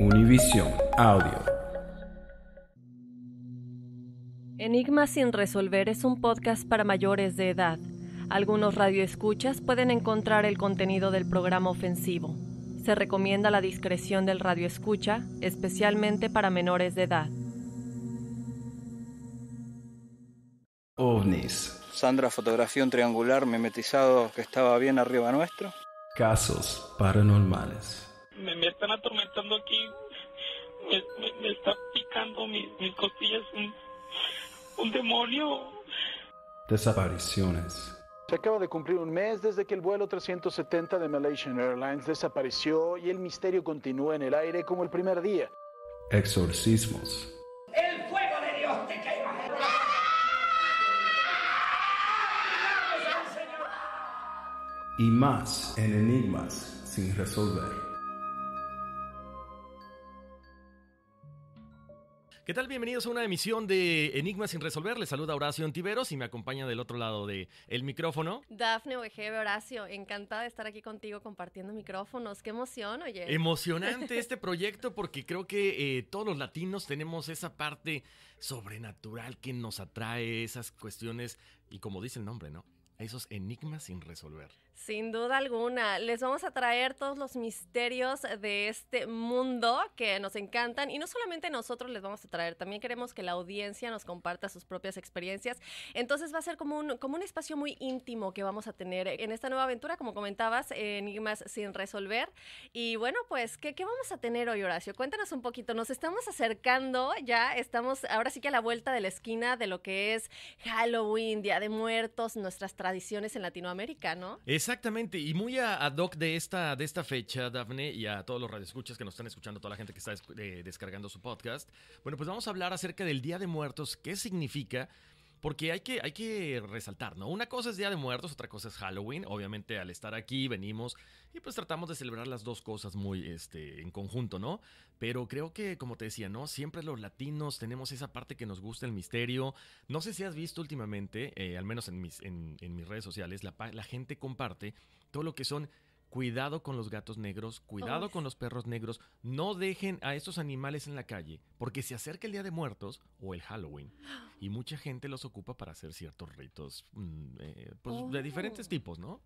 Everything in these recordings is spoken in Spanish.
Univision Audio. Enigma sin resolver es un podcast para mayores de edad. Algunos radioescuchas pueden encontrar el contenido del programa ofensivo. Se recomienda la discreción del radioescucha, especialmente para menores de edad. OVNIS. Sandra fotografía un triangular memetizado que estaba bien arriba nuestro. Casos paranormales me, me están atormentando aquí, me, están picando mis, mis costillas un, demonio. Desapariciones. Se acaba de cumplir un mes desde que el vuelo 370 de Malaysian Airlines desapareció y el misterio continúa en el aire como el primer día. Exorcismos. El fuego de Dios te quema. Y más en enigmas sin resolver. ¿Qué tal? Bienvenidos a una emisión de Enigmas sin resolver. Les saluda Horacio Antiveros y me acompaña del otro lado del el micrófono. Dafne Oejeve, Horacio, encantada de estar aquí contigo compartiendo micrófonos. Qué emoción, oye. Emocionante este proyecto porque creo que eh, todos los latinos tenemos esa parte sobrenatural que nos atrae, esas cuestiones y como dice el nombre, ¿no? Esos enigmas sin resolver. Sin duda alguna, les vamos a traer todos los misterios de este mundo que nos encantan y no solamente nosotros les vamos a traer, también queremos que la audiencia nos comparta sus propias experiencias. Entonces va a ser como un, como un espacio muy íntimo que vamos a tener en esta nueva aventura, como comentabas, Enigmas sin resolver. Y bueno, pues, ¿qué, vamos a tener hoy, Horacio? Cuéntanos un poquito, nos estamos acercando, ya estamos ahora sí que a la vuelta de la esquina de lo que es Halloween, Día de Muertos, nuestras tradiciones en Latinoamérica, ¿no? Exactamente, y muy a, Doc de esta, de esta fecha, Dafne, y a todos los radioescuchas que nos están escuchando, toda la gente que está eh, descargando su podcast. Bueno, pues vamos a hablar acerca del Día de Muertos, qué significa porque hay que, hay que resaltar, ¿no? Una cosa es Día de Muertos, otra cosa es Halloween. Obviamente al estar aquí venimos y pues tratamos de celebrar las dos cosas muy este, en conjunto, ¿no? Pero creo que, como te decía, ¿no? Siempre los latinos tenemos esa parte que nos gusta el misterio. No sé si has visto últimamente, eh, al menos en mis, en, mis redes sociales, la gente comparte todo lo que son Cuidado con los gatos negros, cuidado con los perros negros. No dejen a estos animales en la calle, porque se acerca el Día de Muertos o el Halloween y mucha gente los ocupa para hacer ciertos ritos, mm, eh, pues, de diferentes oh. tipos, ¿no?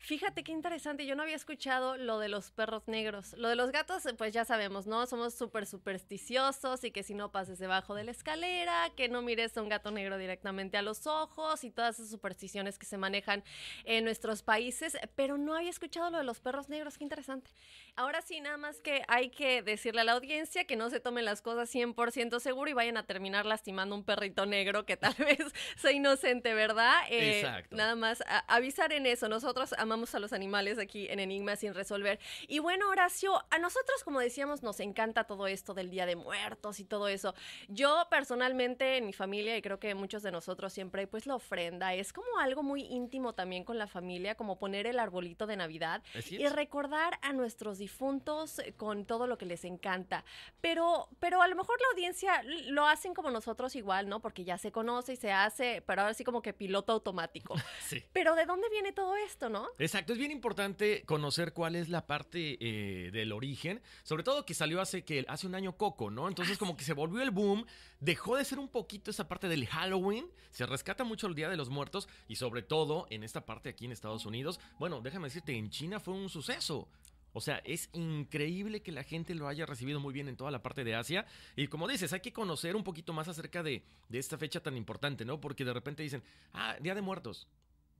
Fíjate qué interesante, yo no había escuchado lo de los perros negros. Lo de los gatos, pues ya sabemos, ¿no? Somos súper supersticiosos y que si no pases debajo de la escalera, que no mires a un gato negro directamente a los ojos y todas esas supersticiones que se manejan en nuestros países, pero no había escuchado lo de los perros negros, qué interesante. Ahora sí, nada más que hay que decirle a la audiencia que no se tomen las cosas 100% seguro y vayan a terminar lastimando un perrito negro que tal vez sea inocente, ¿verdad? Eh, Exacto. Nada más avisar en eso, nosotros amamos a los animales aquí en Enigma sin resolver. Y bueno, Horacio, a nosotros, como decíamos, nos encanta todo esto del Día de Muertos y todo eso. Yo personalmente, en mi familia, y creo que muchos de nosotros siempre, pues la ofrenda es como algo muy íntimo también con la familia, como poner el arbolito de Navidad y recordar a nuestros difuntos con todo lo que les encanta. Pero, pero a lo mejor la audiencia lo hacen como nosotros igual, ¿no? Porque ya se conoce y se hace, pero ahora sí como que piloto automático. Sí. Pero ¿de dónde viene todo esto? Exacto, es bien importante conocer cuál es la parte eh, del origen, sobre todo que salió hace, que, hace un año Coco, ¿no? Entonces como ah, que se volvió el boom, dejó de ser un poquito esa parte del Halloween, se rescata mucho el Día de los Muertos y sobre todo en esta parte aquí en Estados Unidos, bueno, déjame decirte, en China fue un suceso. O sea, es increíble que la gente lo haya recibido muy bien en toda la parte de Asia. Y como dices, hay que conocer un poquito más acerca de, de esta fecha tan importante, ¿no? Porque de repente dicen, ah, Día de Muertos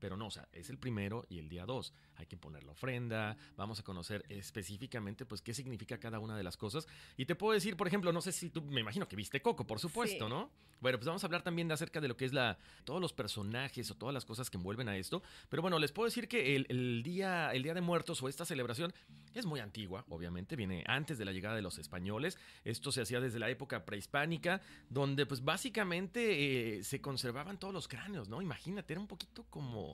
pero no, o sea, es el primero y el día dos. Hay que poner la ofrenda, vamos a conocer específicamente pues qué significa cada una de las cosas. Y te puedo decir, por ejemplo, no sé si tú, me imagino que viste Coco, por supuesto, ¿no? Bueno, pues vamos a hablar también acerca de lo que es la, todos los personajes o todas las cosas que envuelven a esto. Pero bueno, les puedo decir que el, día, el día de muertos o esta celebración es muy antigua, obviamente, viene antes de la llegada de los españoles. Esto se hacía desde la época prehispánica, donde pues básicamente eh, se conservaban todos los cráneos, ¿no? Imagínate, era un poquito como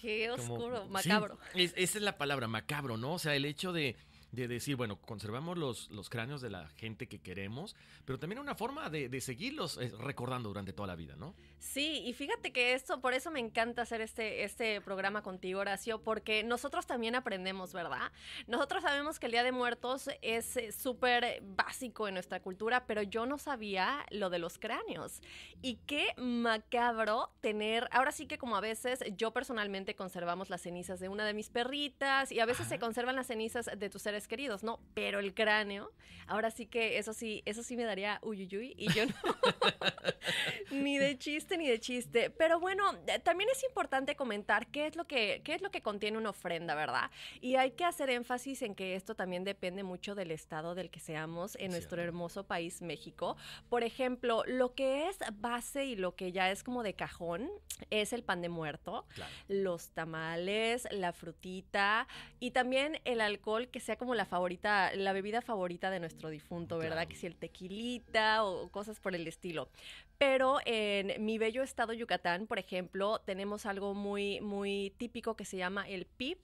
Qué oscuro, macabro. esa es la palabra, macabro, ¿no? O sea, el hecho de de decir, bueno, conservamos los, los cráneos de la gente que queremos, pero también una forma de, de seguirlos eh, recordando durante toda la vida, ¿no? Sí, y fíjate que esto, por eso me encanta hacer este, este programa contigo, Horacio, porque nosotros también aprendemos, ¿verdad? Nosotros sabemos que el Día de Muertos es eh, súper básico en nuestra cultura, pero yo no sabía lo de los cráneos. Y qué macabro tener, ahora sí que como a veces yo personalmente conservamos las cenizas de una de mis perritas y a veces se conservan las cenizas de tus seres queridos, ¿no? Pero el cráneo, ahora sí que eso sí, eso sí me daría uyuyuy y yo no. ni de chiste, ni de chiste. Pero bueno, eh, también es importante comentar qué es lo que, qué es lo que contiene una ofrenda, ¿verdad? Y hay que hacer énfasis en que esto también depende mucho del estado del que seamos en nuestro hermoso país México. Por ejemplo, lo que es base y lo que ya es como de cajón es el pan de muerto, los tamales, la frutita y también el alcohol que sea como como la favorita, la bebida favorita de nuestro difunto, ¿verdad? Que si el tequilita o cosas por el estilo. Pero en mi bello estado Yucatán, por ejemplo, tenemos algo muy, muy típico que se llama el pip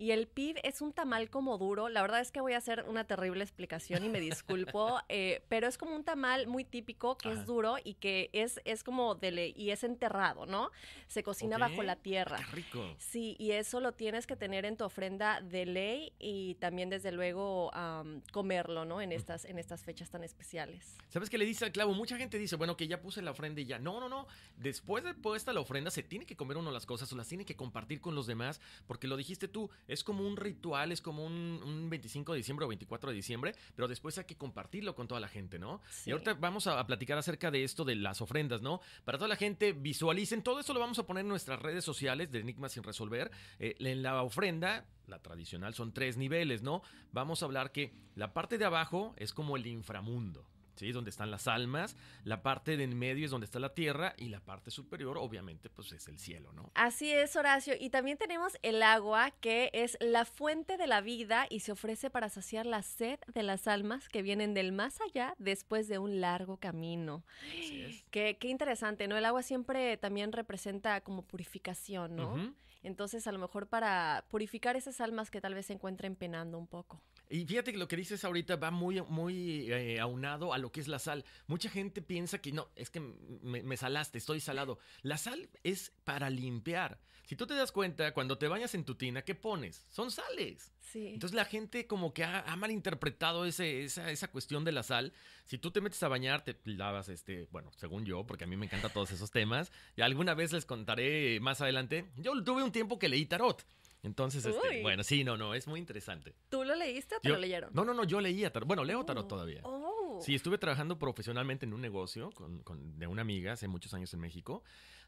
y el PIB es un tamal como duro. La verdad es que voy a hacer una terrible explicación y me disculpo, eh, pero es como un tamal muy típico que es duro y que es, es como de ley, y es enterrado, ¿no? Se cocina bajo la tierra. Qué rico. Sí, y eso lo tienes que tener en tu ofrenda de ley y también desde luego comerlo, ¿no? En estas, en estas fechas tan especiales. ¿Sabes qué le dice al clavo? Mucha gente dice, bueno, que ya puse la ofrenda y ya. No, no, no. Después de puesta la ofrenda se tiene que comer uno las cosas o las tiene que compartir con los demás porque lo dijiste tú, es como un ritual, es como un, 25 de diciembre o 24 de diciembre, pero después hay que compartirlo con toda la gente, ¿no? Y ahorita vamos a, platicar acerca de esto de las ofrendas, ¿no? Para toda la gente, visualicen, todo esto lo vamos a poner en nuestras redes sociales de Enigma sin resolver. Eh, en la ofrenda la tradicional son tres niveles, ¿no? Vamos a hablar que la parte de abajo es como el inframundo. ¿sí? Donde están las almas, la parte de en medio es donde está la tierra y la parte superior obviamente pues es el cielo, ¿no? Así es, Horacio. Y también tenemos el agua, que es la fuente de la vida y se ofrece para saciar la sed de las almas que vienen del más allá después de un largo camino. Así es. Qué, interesante, ¿no? El agua siempre también representa como purificación, ¿no? Entonces, a lo mejor para purificar esas almas que tal vez se encuentren penando un poco. Y fíjate que lo que dices ahorita va muy, muy eh, aunado a lo que es la sal. Mucha gente piensa que no, es que me, salaste, estoy salado. La sal es para limpiar. Si tú te das cuenta, cuando te bañas en tu tina, ¿qué pones? Son sales. Sí. Entonces la gente como que ha, malinterpretado ese, esa, esa, cuestión de la sal. Si tú te metes a bañar, te lavas, este, bueno, según yo, porque a mí me encantan todos esos temas. Y alguna vez les contaré más adelante. Yo tuve un tiempo que leí tarot. Entonces, este, bueno, sí, no, no, es muy interesante. ¿Tú lo leíste o te lo leyeron? No, no, no, yo leía tarot. Bueno, leo tarot oh. todavía. Oh. Sí, estuve trabajando profesionalmente en un negocio de una amiga hace muchos años en México.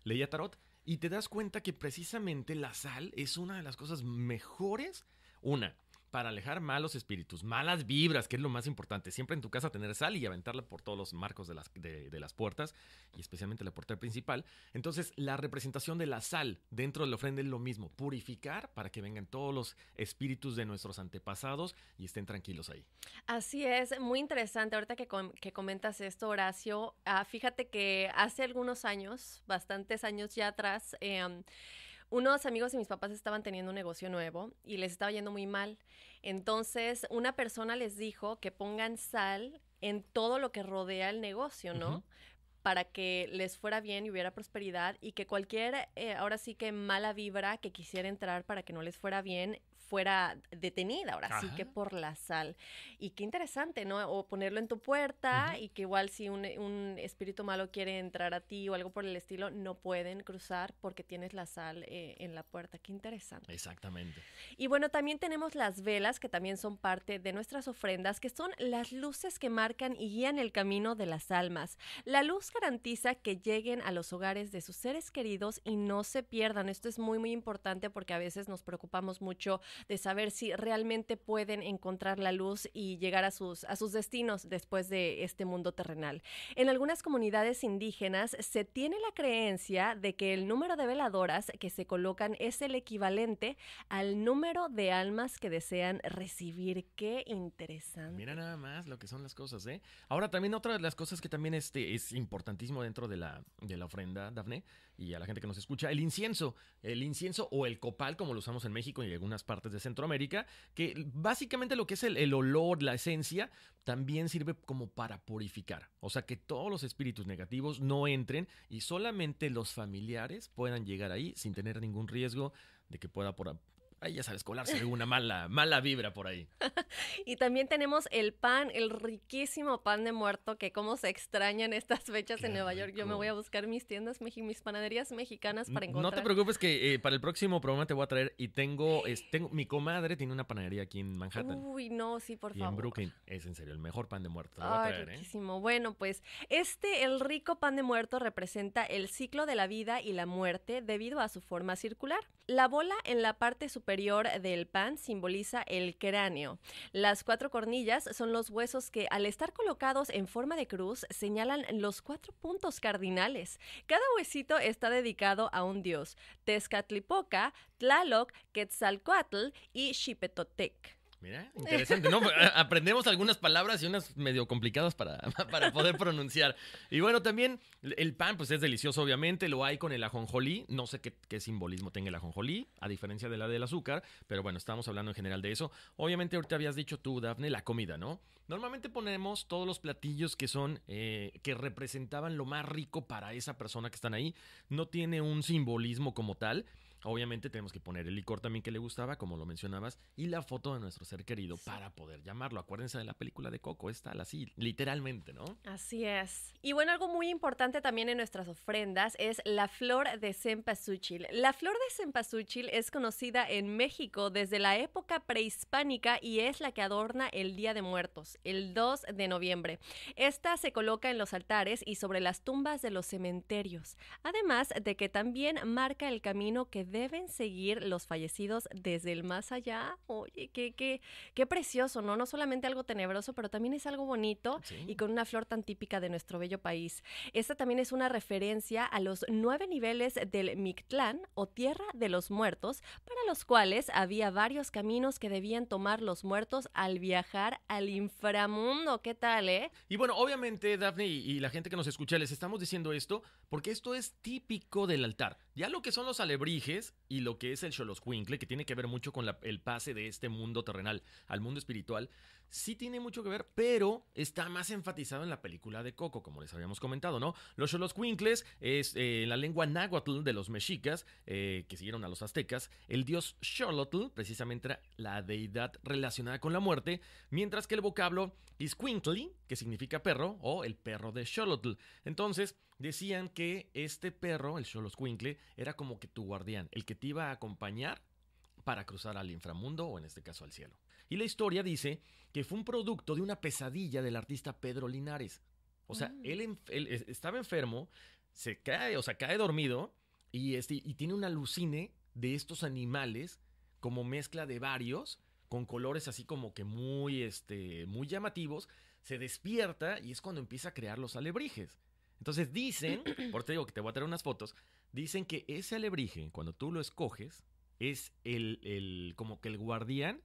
Leía tarot y te das cuenta que precisamente la sal es una de las cosas mejores. Una, para alejar malos espíritus, malas vibras, que es lo más importante. Siempre en tu casa tener sal y aventarla por todos los marcos de las, de, las puertas y especialmente la puerta principal. Entonces, la representación de la sal dentro de la ofrenda es lo mismo, purificar para que vengan todos los espíritus de nuestros antepasados y estén tranquilos ahí. Así es, muy interesante. Ahorita que, que comentas esto, Horacio, ah, fíjate que hace algunos años, bastantes años ya atrás, em, unos amigos de mis papás estaban teniendo un negocio nuevo y les estaba yendo muy mal. Entonces, una persona les dijo que pongan sal en todo lo que rodea el negocio, ¿no? Para que les fuera bien y hubiera prosperidad y que cualquier, eh, ahora sí que mala vibra que quisiera entrar para que no les fuera bien, fuera detenida, ahora sí que por la sal. Y qué interesante, ¿no? O ponerlo en tu puerta y que igual si un, un, espíritu malo quiere entrar a ti o algo por el estilo, no pueden cruzar porque tienes la sal eh, en la puerta. Qué interesante. Exactamente. Y bueno, también tenemos las velas que también son parte de nuestras ofrendas, que son las luces que marcan y guían el camino de las almas. La luz garantiza que lleguen a los hogares de sus seres queridos y no se pierdan. Esto es muy, muy importante porque a veces nos preocupamos mucho de saber si realmente pueden encontrar la luz y llegar a sus, a sus destinos después de este mundo terrenal. En algunas comunidades indígenas se tiene la creencia de que el número de veladoras que se colocan es el equivalente al número de almas que desean recibir. Qué interesante. Mira nada más lo que son las cosas, ¿eh? Ahora también otra de las cosas que también este, es importantísimo dentro de la, de la ofrenda, Dafne, y a la gente que nos escucha, el incienso, el incienso o el copal, como lo usamos en México y en algunas partes de Centroamérica, que básicamente lo que es el, olor, la esencia, también sirve como para purificar. O sea, que todos los espíritus negativos no entren y solamente los familiares puedan llegar ahí sin tener ningún riesgo de que pueda por Ahí ya sabes, colarse alguna mala, mala vibra por ahí. y también tenemos el pan, el riquísimo pan de muerto, que cómo se extraña en estas fechas en Nueva York. Yo me voy a buscar mis tiendas, mis panaderías mexicanas para encontrar. No te preocupes que eh, para el próximo programa te voy a traer y tengo, mi comadre tiene una panadería aquí en Manhattan. Uy, no, sí, por favor. en Brooklyn, es en serio, el mejor pan de muerto. Te voy a traer, ¿eh? riquísimo. Bueno, pues este, el rico pan de muerto representa el ciclo de la vida y la muerte debido a su forma circular. La bola en la parte superior superior del pan simboliza el cráneo. Las cuatro cornillas son los huesos que, al estar colocados en forma de cruz, señalan los cuatro puntos cardinales. Cada huesito está dedicado a un dios: Tezcatlipoca, Tlaloc, Quetzalcoatl y Xipetotec. Mira, interesante, ¿no? Aprendemos algunas palabras y unas medio complicadas para, para poder pronunciar. Y bueno, también el pan, pues es delicioso, obviamente. Lo hay con el ajonjolí. No sé qué, simbolismo tenga el ajonjolí, a diferencia de la del azúcar, pero bueno, estamos hablando en general de eso. Obviamente, ahorita habías dicho tú, Dafne, la comida, ¿no? Normalmente ponemos todos los platillos que son, eh, que representaban lo más rico para esa persona que están ahí. No tiene un simbolismo como tal. Obviamente tenemos que poner el licor también que le gustaba, como lo mencionabas, y la foto de nuestro ser querido para poder llamarlo. Acuérdense de la película de Coco, es tal así, literalmente, ¿no? Así es. Y bueno, algo muy importante también en nuestras ofrendas es la flor de cempasúchil. La flor de cempasúchil es conocida en México desde la época prehispánica y es la que adorna el Día de Muertos, el 2 de noviembre. Esta se coloca en los altares y sobre las tumbas de los cementerios, además de que también marca el camino que deben seguir los fallecidos desde el más allá. Oye, qué, qué, qué precioso, ¿no? No solamente algo tenebroso, pero también es algo bonito y con una flor tan típica de nuestro bello país. Esta también es una referencia a los nueve niveles del Mictlán o Tierra de los Muertos, para los cuales había varios caminos que debían tomar los muertos al viajar al inframundo. ¿Qué tal, eh? Y bueno, obviamente, Daphne y la gente que nos escucha, les estamos diciendo esto porque esto es típico del altar. Ya lo que son los alebrijes y lo que es el Xoloscuincle, que tiene que ver mucho con el pase de este mundo terrenal al mundo espiritual, sí tiene mucho que ver, pero está más enfatizado en la película de Coco, como les habíamos comentado, ¿no? Los Quincles es en eh, la lengua náhuatl de los mexicas, eh, que siguieron a los aztecas, el dios Xolotl, precisamente era la deidad relacionada con la muerte, mientras que el vocablo Isquintli, que significa perro, o el perro de Xolotl. Entonces, decían que este perro, el Quincle, era como que tu guardián, el que te iba a acompañar para cruzar al inframundo o en este caso al cielo. Y la historia dice que fue un producto de una pesadilla del artista Pedro Linares. O sea, mm. él, estaba enfermo, se cae, o sea, cae dormido y, este, y tiene una alucine de estos animales como mezcla de varios con colores así como que muy, este, muy llamativos, se despierta y es cuando empieza a crear los alebrijes. Entonces dicen, por te digo que te voy a traer unas fotos, dicen que ese alebrije, cuando tú lo escoges, es el, el como que el guardián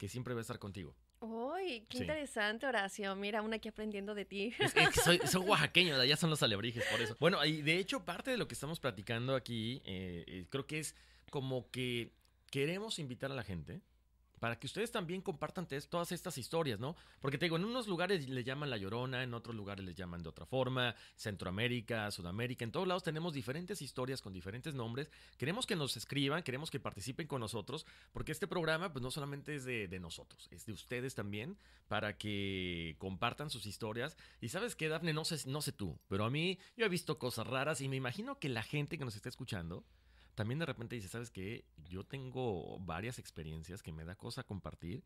que siempre va a estar contigo. ¡Uy! ¡Qué interesante, Horacio! Mira, una aquí aprendiendo de ti. soy, oaxaqueño, oaxaqueños, allá son los alebrijes, por eso. Bueno, y de hecho, parte de lo que estamos platicando aquí, eh, eh, creo que es como que queremos invitar a la gente para que ustedes también compartan todas estas historias, ¿no? Porque te digo, en unos lugares le llaman La Llorona, en otros lugares les llaman de otra forma, Centroamérica, Sudamérica, en todos lados tenemos diferentes historias con diferentes nombres. Queremos que nos escriban, queremos que participen con nosotros, porque este programa pues no solamente es de, nosotros, es de ustedes también, para que compartan sus historias. Y sabes que Dafne, no sé, no sé tú, pero a mí yo he visto cosas raras y me imagino que la gente que nos está escuchando también de repente dice ¿sabes qué? Yo tengo varias experiencias que me da cosa compartir,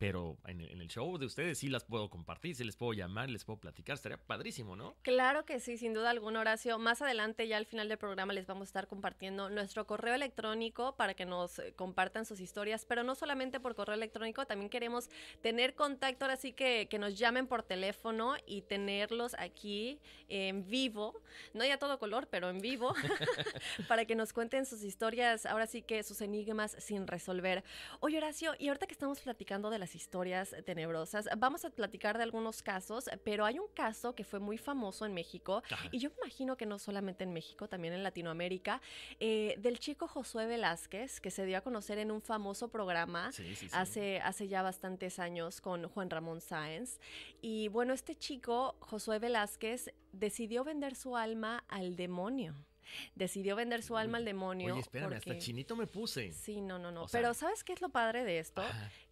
pero en el, show de ustedes sí las puedo compartir, sí les puedo llamar, les puedo platicar, estaría padrísimo, ¿no? Claro que sí, sin duda alguna, Horacio. Más adelante, ya al final del programa, les vamos a estar compartiendo nuestro correo electrónico para que nos eh, compartan sus historias, pero no solamente por correo electrónico, también queremos tener contacto, ahora sí que, que nos llamen por teléfono y tenerlos aquí en vivo, no ya todo color, pero en vivo, para que nos cuenten sus historias, ahora sí que sus enigmas sin resolver. Oye, Horacio, y ahorita que estamos platicando de las historias tenebrosas. Vamos a platicar de algunos casos, pero hay un caso que fue muy famoso en México, y yo me imagino que no solamente en México, también en Latinoamérica, eh, del chico Josué Velázquez, que se dio a conocer en un famoso programa Hace, hace ya bastantes años con Juan Ramón Sáenz. Y bueno, este chico, Josué Velázquez, decidió vender su alma al demonio decidió vender su alma al demonio. Oye, espérame, hasta chinito me puse. Sí, no, no, no. Pero ¿sabes qué es lo padre de esto?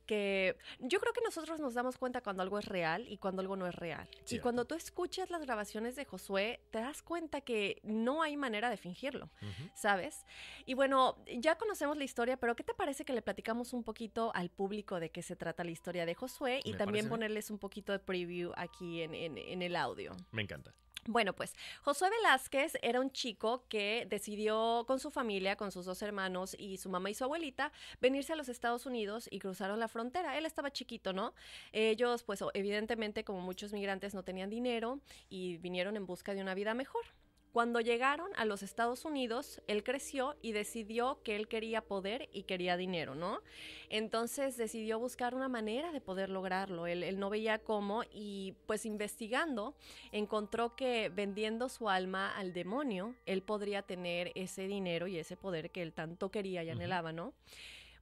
que yo creo que nosotros nos damos cuenta cuando algo es real y cuando algo no es real. Y cuando tú escuchas las grabaciones de Josué, te das cuenta que no hay manera de fingirlo, ¿sabes? Y bueno, ya conocemos la historia, pero ¿qué te parece que le platicamos un poquito al público de qué se trata la historia de Josué y también ponerles un poquito de preview aquí en, en el audio? Me encanta. Bueno, pues Josué Velázquez era un chico que decidió con su familia, con sus dos hermanos y su mamá y su abuelita, venirse a los Estados Unidos y cruzaron la frontera. Él estaba chiquito, ¿no? Ellos, pues evidentemente, como muchos migrantes, no tenían dinero y vinieron en busca de una vida mejor. Cuando llegaron a los Estados Unidos, él creció y decidió que él quería poder y quería dinero, ¿no? Entonces decidió buscar una manera de poder lograrlo. Él, no veía cómo y pues investigando encontró que vendiendo su alma al demonio, él podría tener ese dinero y ese poder que él tanto quería y anhelaba, ¿no?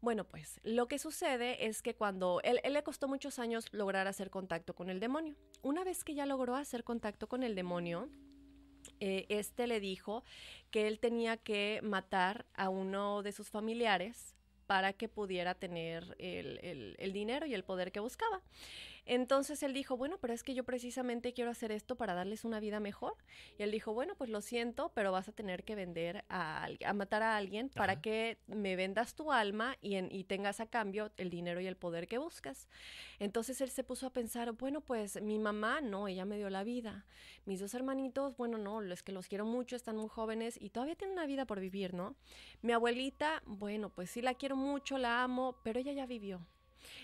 Bueno, pues lo que sucede es que cuando él, le costó muchos años lograr hacer contacto con el demonio. Una vez que ya logró hacer contacto con el demonio, eh, este le dijo que él tenía que matar a uno de sus familiares para que pudiera tener el dinero y el poder que buscaba. Entonces él dijo, bueno, pero es que yo precisamente quiero hacer esto para darles una vida mejor. Y él dijo, bueno, pues lo siento, pero vas a tener que vender a, a matar a alguien para que me vendas tu alma y, y tengas a cambio el dinero y el poder que buscas. Entonces él se puso a pensar, bueno, pues mi mamá no, ella me dio la vida. Mis dos hermanitos, bueno, no, es que los quiero mucho, están muy jóvenes y todavía tienen una vida por vivir, ¿no? Mi abuelita, bueno, pues sí la quiero mucho, la amo, pero ella ya vivió.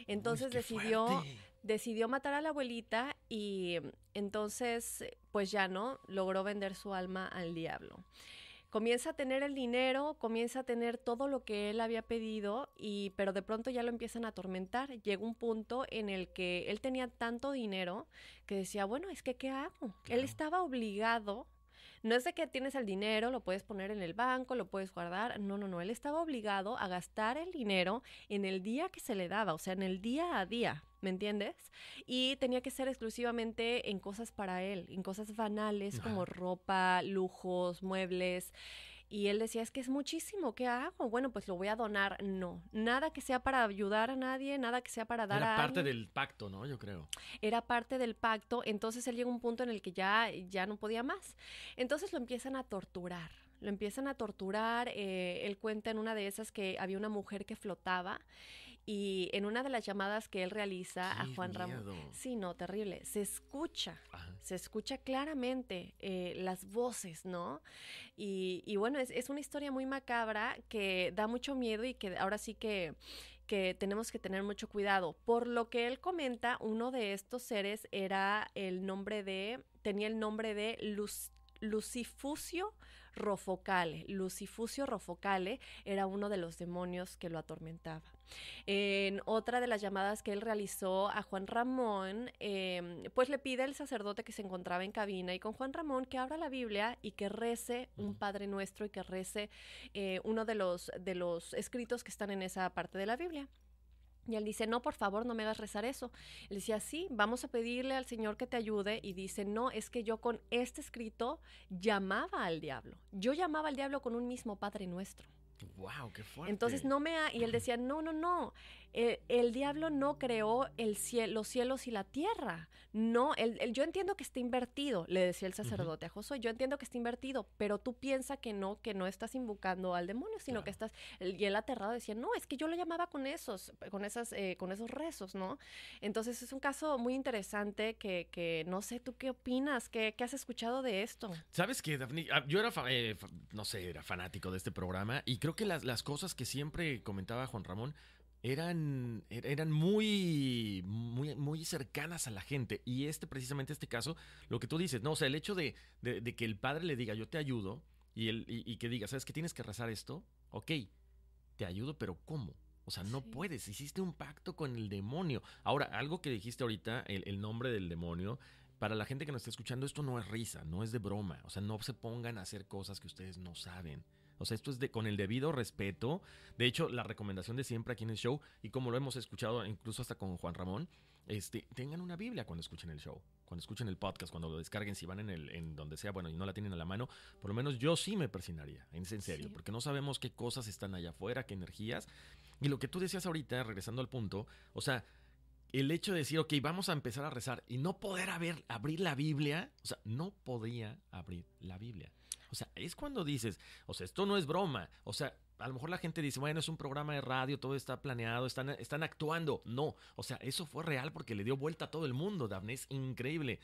Entonces decidió, decidió matar a la abuelita y mm, entonces, pues ya no, logró vender su alma al diablo comienza a tener el dinero, comienza a tener todo lo que él había pedido y pero de pronto ya lo empiezan a atormentar. Llega un punto en el que él tenía tanto dinero que decía, bueno, es que ¿qué hago? Él estaba obligado no es de que tienes el dinero, lo puedes poner en el banco, lo puedes guardar. No, no, no. Él estaba obligado a gastar el dinero en el día que se le daba, o sea, en el día a día. ¿me entiendes? Y tenía que ser exclusivamente en cosas para él, en cosas banales como ropa, lujos, muebles. Y él decía, es que es muchísimo, ¿qué hago? Bueno, pues lo voy a donar. No, nada que sea para ayudar a nadie, nada que sea para dar Era parte del pacto, ¿no? Yo creo. Era parte del pacto, entonces él llega a un punto en el que ya, ya no podía más. Entonces lo empiezan a torturar lo empiezan a torturar. Eh, él cuenta en una de esas que había una mujer que flotaba y en una de las llamadas que él realiza a Juan Ramón, sí, no, terrible, se escucha, se escucha claramente eh, las voces, ¿no? Y, bueno, es, una historia muy macabra que da mucho miedo y que ahora sí que, tenemos que tener mucho cuidado. Por lo que él comenta, uno de estos seres era el nombre de, tenía el nombre de Lucifucio Rofocale. Lucifucio Rofocale era uno de los demonios que lo atormentaba. En otra de las llamadas que él realizó a Juan Ramón, em, pues le pide al sacerdote que se encontraba en cabina y con Juan Ramón que abra la Biblia y que rece un Padre Nuestro y que rece eh, uno de los, de los escritos que están en esa parte de la Biblia. Y él dice, no, por favor, no me hagas rezar eso. le decía, sí, vamos a pedirle al Señor que te ayude. Y dice, no, es que yo con este escrito llamaba al diablo. Yo llamaba al diablo con un mismo Padre nuestro. Wow, qué fuerte. Entonces no me y él decía, no, no, no, eh, el, diablo no creó el los cielos y la tierra. No, el, yo entiendo que está invertido, le decía el sacerdote a Josué, yo entiendo que está invertido, pero tú piensas que no, que no estás invocando al demonio, sino que estás, y el aterrado decía, no, es que yo lo llamaba con esos, con esas, eh, con esos rezos, ¿no? Entonces es un caso muy interesante que, no sé, ¿tú qué opinas? ¿Qué, has escuchado de esto? ¿Sabes que Daphne? Ah, yo era, eh, no sé, era fanático de este programa y creo que las, las cosas que siempre comentaba Juan Ramón, eran, er-, eran muy, muy, muy cercanas a la gente. Y este, precisamente este caso, lo que tú dices, ¿no? O sea, el hecho de, de, que el padre le diga, yo te ayudo, y, él, y, que diga, ¿sabes qué? tienes que rezar esto? Ok, te ayudo, pero ¿cómo? O sea, no puedes, hiciste un pacto con el demonio. Ahora, algo que dijiste ahorita, el, el nombre del demonio, para la gente que nos está escuchando, esto no es risa, no es de broma. O sea, no se pongan a hacer cosas que ustedes no saben. O sea, esto es de, con el debido respeto. De hecho, la recomendación de siempre aquí en el show, y como lo hemos escuchado incluso hasta con Juan Ramón, este, tengan una Biblia cuando escuchen el show, cuando escuchen el podcast, cuando lo descarguen, si van en, el, en donde sea, bueno, y no la tienen a la mano, por lo menos yo sí me persignaría en serio, porque no sabemos qué cosas están allá afuera, qué energías. Y lo que tú decías ahorita, regresando al punto, o sea, el hecho de decir, ok, vamos a empezar a rezar y no poder haber, abrir la Biblia, o sea, no podía abrir la Biblia. O sea, es cuando dices, o sea, esto no es broma. O sea, a lo mejor la gente dice, bueno, es un programa de radio, todo está planeado, están, están actuando. No, o sea, eso fue real porque le dio vuelta a todo el mundo, Daphne, es increíble.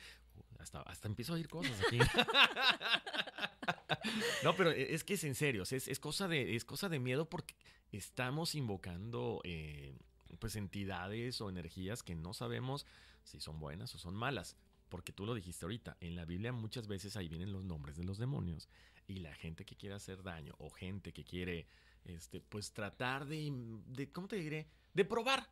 Hasta, hasta empiezo a oír cosas aquí. no, pero es que es en serio, es, es, cosa, de, es cosa de miedo porque estamos invocando... Eh, pues entidades o energías que no sabemos si son buenas o son malas porque tú lo dijiste ahorita, en la Biblia muchas veces ahí vienen los nombres de los demonios y la gente que quiere hacer daño o gente que quiere, este, pues tratar de, ¿cómo te diré? De probar.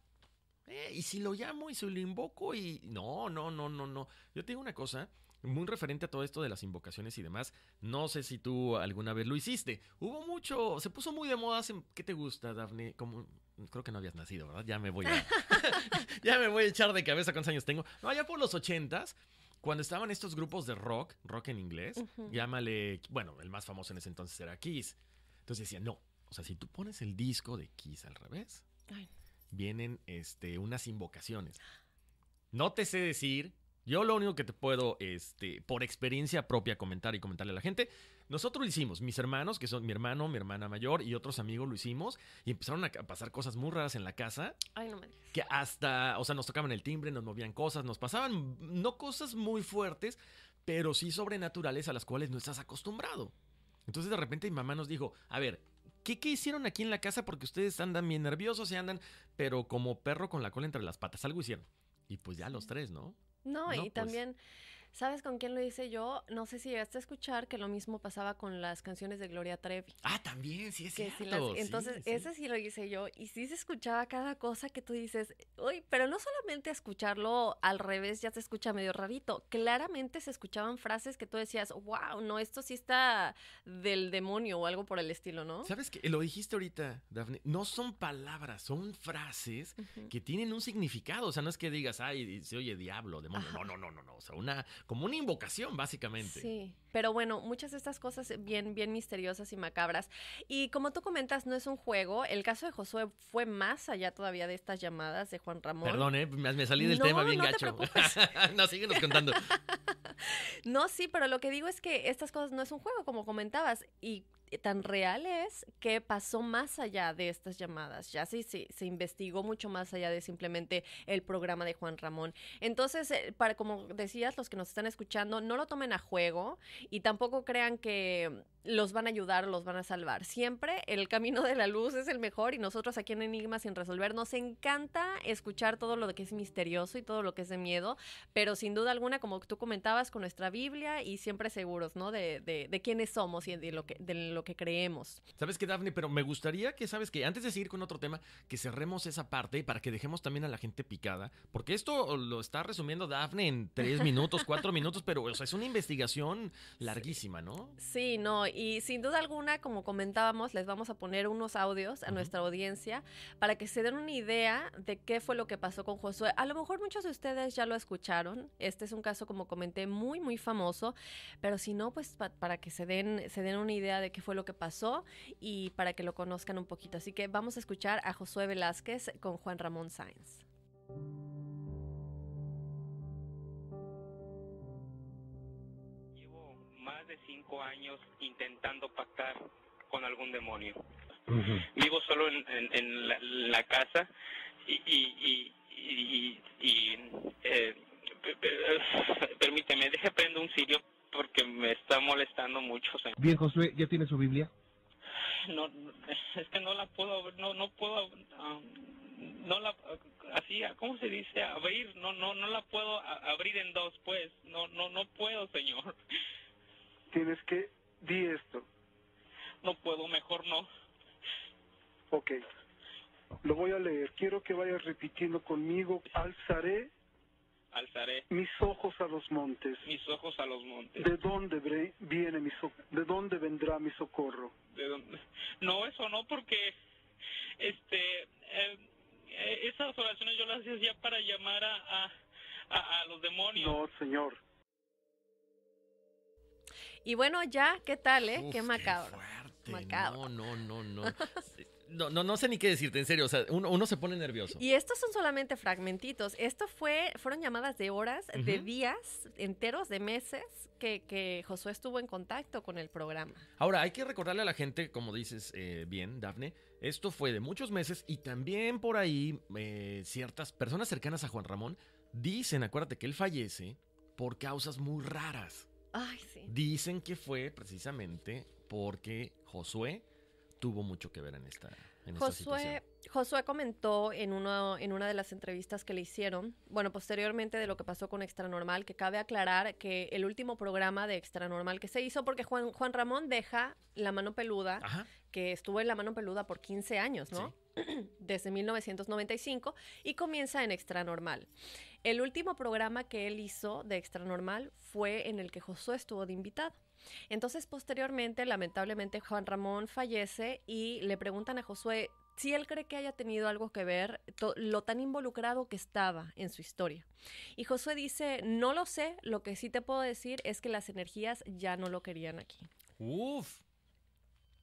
Eh, y si lo llamo y si lo invoco y... No, no, no, no, no. Yo te digo una cosa, muy referente a todo esto de las invocaciones y demás, no sé si tú alguna vez lo hiciste. Hubo mucho, se puso muy de moda hace, ¿qué te gusta, Dafne? Como creo que no habías nacido, ¿verdad? Ya me voy a, ya me voy a echar de cabeza cuántos años tengo. No, allá por los ochentas, cuando estaban estos grupos de rock, rock en inglés, llámale, bueno, el más famoso en ese entonces era Kiss. Entonces decía, no, o sea, si tú pones el disco de Kiss al revés, vienen este, unas invocaciones. No te sé decir yo lo único que te puedo, este, por experiencia propia, comentar y comentarle a la gente, nosotros lo hicimos, mis hermanos, que son mi hermano, mi hermana mayor y otros amigos lo hicimos y empezaron a pasar cosas muy raras en la casa. Ay, no me digas. Que hasta, o sea, nos tocaban el timbre, nos movían cosas, nos pasaban, no cosas muy fuertes, pero sí sobrenaturales a las cuales no estás acostumbrado. Entonces de repente mi mamá nos dijo, a ver, ¿qué, hicieron aquí en la casa? Porque ustedes andan bien nerviosos, y andan, pero como perro con la cola entre las patas, algo hicieron. Y pues ya los tres, ¿no? No, y pues. también ¿Sabes con quién lo hice yo? No sé si llegaste a escuchar que lo mismo pasaba con las canciones de Gloria Trevi. Ah, también, sí, es cierto. entonces, ese sí. lo hice yo. Y sí se escuchaba cada cosa que tú dices, uy, pero no solamente escucharlo al revés ya se escucha medio rarito. Claramente se escuchaban frases que tú decías, wow, no, esto sí está del demonio o algo por el estilo, ¿no? ¿Sabes qué? Lo dijiste ahorita, Dafne. No son palabras, son frases que tienen un significado. O sea, no es que digas, ay, se oye diablo, demonio. No, no, no, no, no. O sea, una como una invocación, básicamente. Sí, pero bueno, muchas de estas cosas bien, bien misteriosas y macabras. Y como tú comentas, no es un juego. El caso de Josué fue más allá todavía de estas llamadas de Juan Ramón. Perdón, ¿eh? me, salí del tema bien gacho. no, síguenos contando. no, sí, pero lo que digo es que estas cosas no es un juego, como comentabas. Y eh, tan real es que pasó más allá de estas llamadas. Ya sí, sí, se investigó mucho más allá de simplemente el programa de Juan Ramón. Entonces, eh, para como decías, los que nos están escuchando, no lo tomen a juego y tampoco crean que los van a ayudar, los van a salvar. Siempre el camino de la luz es el mejor y nosotros aquí en Enigma sin resolver nos encanta escuchar todo lo que es misterioso y todo lo que es de miedo, pero sin duda alguna, como tú comentabas, con nuestra Biblia y siempre seguros, ¿no? De, de, quiénes somos y de lo, que, de lo que creemos. ¿Sabes qué, Dafne? Pero me gustaría que, ¿sabes que Antes de seguir con otro tema, que cerremos esa parte para que dejemos también a la gente picada, porque esto lo está resumiendo Dafne en tres minutos, cuatro minutos, pero o es una investigación larguísima, ¿no? Sí, no, y sin duda alguna, como comentábamos, les vamos a poner unos audios a nuestra audiencia para que se den una idea de qué fue lo que pasó con Josué. A lo mejor muchos de ustedes ya lo escucharon. Este es un caso, como comenté, muy, muy famoso, pero si no, pues para que se den, se den una idea de qué fue lo que pasó y para que lo conozcan un poquito. Así que vamos a escuchar a Josué Velázquez con Juan Ramón Sáenz. cinco años intentando pactar con algún demonio. Vivo solo en, la, casa y, y, y, eh, permíteme, deje prendo un sitio porque me está molestando mucho. Señor. Bien, Josué, ¿ya tiene su Biblia? No, es que no la puedo, no, no puedo, ah, no la, así, ¿cómo se dice? Abrir, no, no, no la puedo abrir en dos, pues, no, no, no puedo, señor. Tienes que di esto. No puedo, mejor no. Ok. Lo voy a leer. Quiero que vayas repitiendo conmigo. Alzaré. Alzaré. Mis ojos a los montes. Mis ojos a los montes. ¿De dónde viene mi ¿De dónde vendrá mi socorro? ¿De dónde? No, eso no, porque este eh, eh, esas oraciones yo las hacía para llamar a, a, a, a los demonios. No, señor. Y bueno, ya, ¿qué tal, eh? qué macabro. macabro. No, no, no, no. No, sé ni qué decirte, en serio, o sea, uno, se pone nervioso. Y estos son solamente fragmentitos. Esto fue, fueron llamadas de horas, de días, enteros, de meses, que, Josué estuvo en contacto con el programa. Ahora, hay que recordarle a la gente, como dices eh, bien, Dafne, esto fue de muchos meses y también por ahí eh, ciertas personas cercanas a Juan Ramón dicen, acuérdate que él fallece por causas muy raras. Dicen que fue precisamente porque Josué tuvo mucho que ver en esta, Josué, situación. Josué comentó en, uno, en una de las entrevistas que le hicieron, bueno, posteriormente de lo que pasó con Extra Normal, que cabe aclarar que el último programa de Extra Normal que se hizo, porque Juan, Juan Ramón deja La Mano Peluda, que estuvo en La Mano Peluda por 15 años, ¿no? desde 1995 y comienza en Extranormal. El último programa que él hizo de Extranormal fue en el que Josué estuvo de invitado. Entonces, posteriormente, lamentablemente, Juan Ramón fallece y le preguntan a Josué si él cree que haya tenido algo que ver lo tan involucrado que estaba en su historia. Y Josué dice, no lo sé, lo que sí te puedo decir es que las energías ya no lo querían aquí. Uf.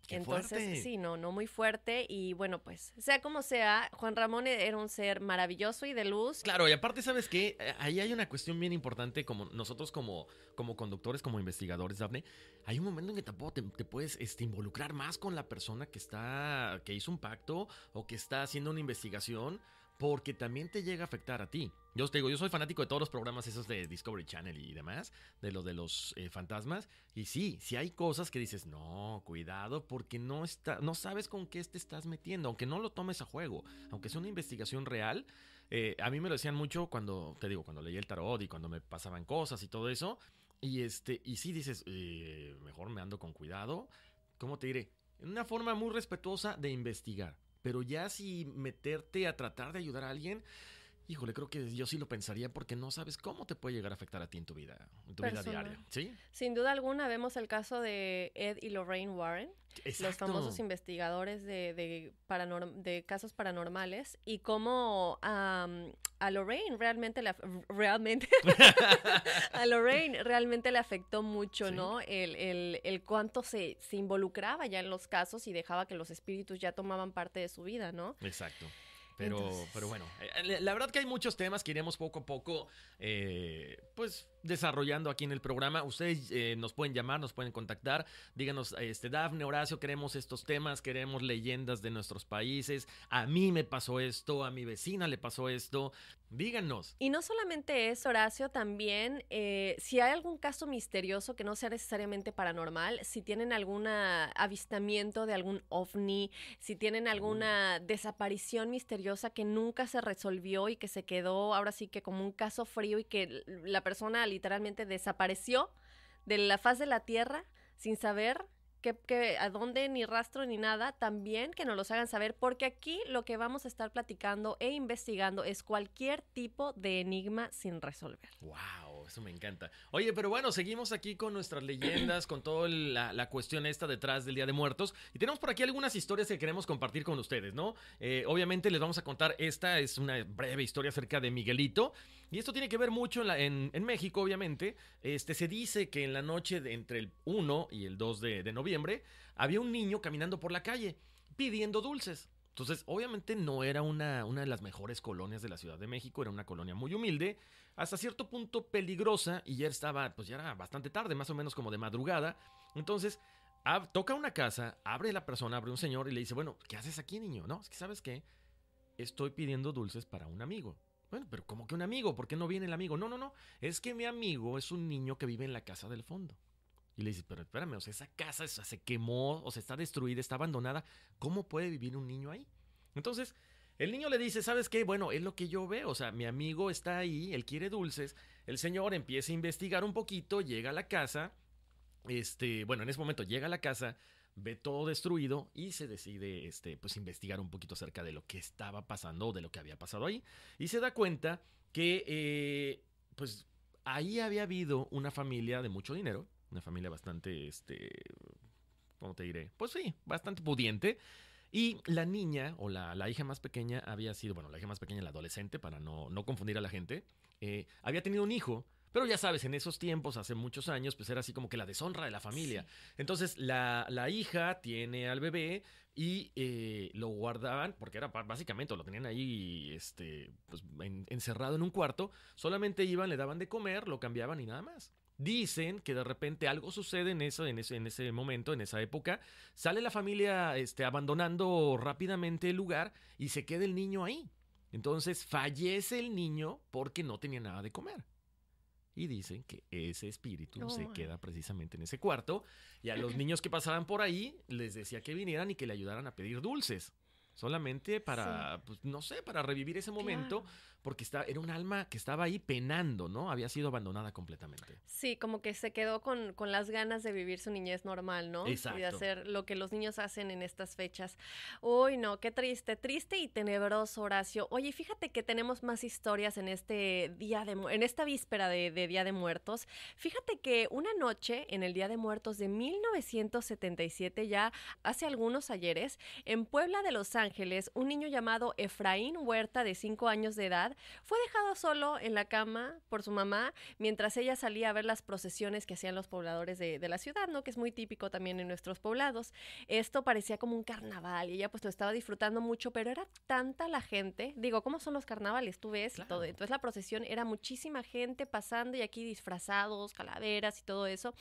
Entonces, sí, no, no muy fuerte. Y bueno, pues, sea como sea, Juan Ramón e-, era un ser maravilloso y de luz. Claro, y aparte, ¿sabes qué? Eh, ahí hay una cuestión bien importante, como nosotros como, como conductores, como investigadores, Daphne, hay un momento en que tampoco te, puedes este, involucrar más con la persona que está, que hizo un pacto o que está haciendo una investigación porque también te llega a afectar a ti. Yo te digo, yo soy fanático de todos los programas esos de Discovery Channel y demás, de los de los eh, fantasmas. Y sí, si hay cosas que dices, no, cuidado, porque no, está, no sabes con qué te estás metiendo, aunque no lo tomes a juego, aunque sea una investigación real. Eh, a mí me lo decían mucho cuando, te digo, cuando leía el tarot y cuando me pasaban cosas y todo eso. Y, este, y sí dices, eh, mejor me ando con cuidado. ¿Cómo te diré? Una forma muy respetuosa de investigar pero ya si meterte a tratar de ayudar a alguien, Híjole, creo que yo sí lo pensaría porque no sabes cómo te puede llegar a afectar a ti en tu vida, en tu vida diaria, ¿sí? Sin duda alguna vemos el caso de Ed y Lorraine Warren, los famosos investigadores de, de, casos paranormales y cómo a Lorraine realmente le, realmente Lorraine realmente le afectó mucho, ¿no? El, el, el cuánto se, se involucraba ya en los casos y dejaba que los espíritus ya tomaban parte de su vida, ¿no? Exacto. Pero, pero bueno, eh, eh, la verdad que hay muchos temas que iremos poco a poco, eh, pues desarrollando aquí en el programa. Ustedes eh, nos pueden llamar, nos pueden contactar. Díganos, este, Dafne, Horacio, queremos estos temas, queremos leyendas de nuestros países. A mí me pasó esto, a mi vecina le pasó esto. Díganos. Y no solamente es, Horacio, también eh, si hay algún caso misterioso que no sea necesariamente paranormal, si tienen alguna avistamiento de algún ovni, si tienen alguna desaparición misteriosa que nunca se resolvió y que se quedó ahora sí que como un caso frío y que la persona literalmente desapareció de la faz de la Tierra sin saber qué, a dónde ni rastro ni nada, también que nos los hagan saber, porque aquí lo que vamos a estar platicando e investigando es cualquier tipo de enigma sin resolver. ¡Wow! eso me encanta. Oye, pero bueno, seguimos aquí con nuestras leyendas, con toda la, cuestión esta detrás del Día de Muertos. Y tenemos por aquí algunas historias que queremos compartir con ustedes, ¿no? Eh, obviamente les vamos a contar, esta es una breve historia acerca de Miguelito. Y esto tiene que ver mucho en, en, México, obviamente. Este, se dice que en la noche de, entre el 1 y el 2 de, noviembre había un niño caminando por la calle pidiendo dulces. Entonces, obviamente no era una, una, de las mejores colonias de la Ciudad de México, era una colonia muy humilde hasta cierto punto peligrosa y ya estaba, pues ya era bastante tarde, más o menos como de madrugada. Entonces, toca una casa, abre la persona, abre un señor y le dice, bueno, ¿qué haces aquí, niño? No, es que sabes qué, estoy pidiendo dulces para un amigo. Bueno, pero ¿cómo que un amigo? ¿Por qué no viene el amigo? No, no, no, es que mi amigo es un niño que vive en la casa del fondo. Y le dice, pero espérame, o sea, esa casa se quemó, o sea, está destruida, está abandonada. ¿Cómo puede vivir un niño ahí? Entonces, el niño le dice, ¿sabes qué? Bueno, es lo que yo veo, o sea, mi amigo está ahí, él quiere dulces, el señor empieza a investigar un poquito, llega a la casa, este, bueno, en ese momento llega a la casa, ve todo destruido y se decide, este, pues investigar un poquito acerca de lo que estaba pasando o de lo que había pasado ahí y se da cuenta que, eh, pues, ahí había habido una familia de mucho dinero, una familia bastante, este, ¿cómo te diré? Pues sí, bastante pudiente y la niña o la, hija más pequeña había sido, bueno, la hija más pequeña, la adolescente, para no, no confundir a la gente, eh, había tenido un hijo. Pero ya sabes, en esos tiempos, hace muchos años, pues era así como que la deshonra de la familia. Entonces, la, hija tiene al bebé y eh, lo guardaban, porque era básicamente, lo tenían ahí este, pues, encerrado en un cuarto. Solamente iban, le daban de comer, lo cambiaban y nada más. Dicen que de repente algo sucede en, eso, ese, en ese momento, en esa época. Sale la familia este, abandonando rápidamente el lugar y se queda el niño ahí. Entonces fallece el niño porque no tenía nada de comer. Y dicen que ese espíritu se queda precisamente en ese cuarto. Y a los niños que pasaban por ahí les decía que vinieran y que le ayudaran a pedir dulces. Solamente para, pues, no sé, para revivir ese momento, porque está, era un alma que estaba ahí penando, ¿no? Había sido abandonada completamente. Sí, como que se quedó con, las ganas de vivir su niñez normal, ¿no? Exacto. Y de hacer lo que los niños hacen en estas fechas. Uy, no, qué triste, triste y tenebroso, Horacio. Oye, fíjate que tenemos más historias en este día de, en esta víspera de, Día de Muertos. Fíjate que una noche en el Día de Muertos de 1977, ya hace algunos ayeres, en Puebla de los Ángeles, Ángeles, un niño llamado Efraín Huerta, de cinco años de edad, fue dejado solo en la cama por su mamá mientras ella salía a ver las procesiones que hacían los pobladores de, la ciudad, ¿no? Que es muy típico también en nuestros poblados. Esto parecía como un carnaval y ella pues lo estaba disfrutando mucho, pero era tanta la gente. Digo, ¿cómo son los carnavales? Tú ves todo. Entonces la procesión era muchísima gente pasando y aquí disfrazados, calaveras y todo eso.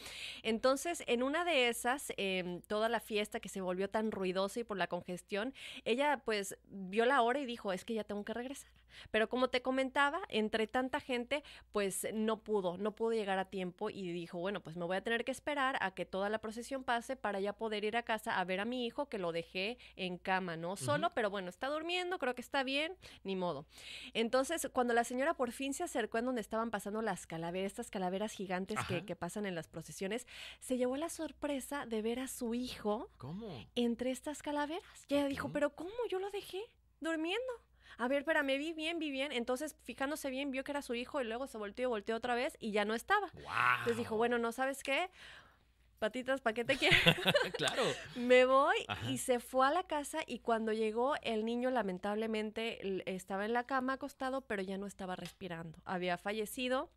Entonces, en una de esas, em, toda la fiesta que se volvió tan ruidosa y por la congestión, ella pues vio la hora y dijo, es que ya tengo que regresar. Pero como te comentaba, entre tanta gente, pues no pudo, no pudo llegar a tiempo y dijo, bueno, pues me voy a tener que esperar a que toda la procesión pase para ya poder ir a casa a ver a mi hijo que lo dejé en cama, ¿no? Solo, pero bueno, está durmiendo, creo que está bien, ni modo. Entonces, cuando la señora por fin se acercó en donde estaban pasando las calaveras, estas calaveras gigantes que, pasan en las procesiones, se llevó la sorpresa de ver a su hijo ¿Cómo? entre estas calaveras. Ya dijo, pero ¿cómo? Yo lo dejé durmiendo a ver, pero me vi bien, vi bien. Entonces, fijándose bien, vio que era su hijo y luego se volteó y volteó otra vez y ya no estaba. Entonces dijo, bueno, no sabes qué, patitas, ¿pa' qué te quiero? claro. Me voy y se fue a la casa y cuando llegó el niño lamentablemente estaba en la cama acostado, pero ya no estaba respirando. Había fallecido.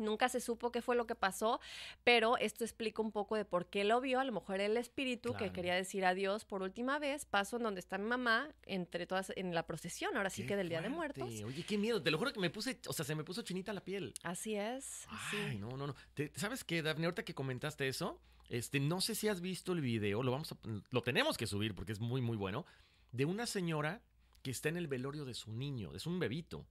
Nunca se supo qué fue lo que pasó, pero esto explica un poco de por qué lo vio. A lo mejor el espíritu que quería decir adiós por última vez. Paso en donde está mi mamá, entre todas, en la procesión, ahora sí que del Día de Muertos. Oye, qué miedo. Te lo juro que me puse, o sea, se me puso chinita la piel. Así es. Ay, no, no, no. ¿Sabes qué, Daphne? Ahorita que comentaste eso, este, no sé si has visto el video, lo vamos a, lo tenemos que subir porque es muy, muy bueno, de una señora que está en el velorio de su niño, es un bebito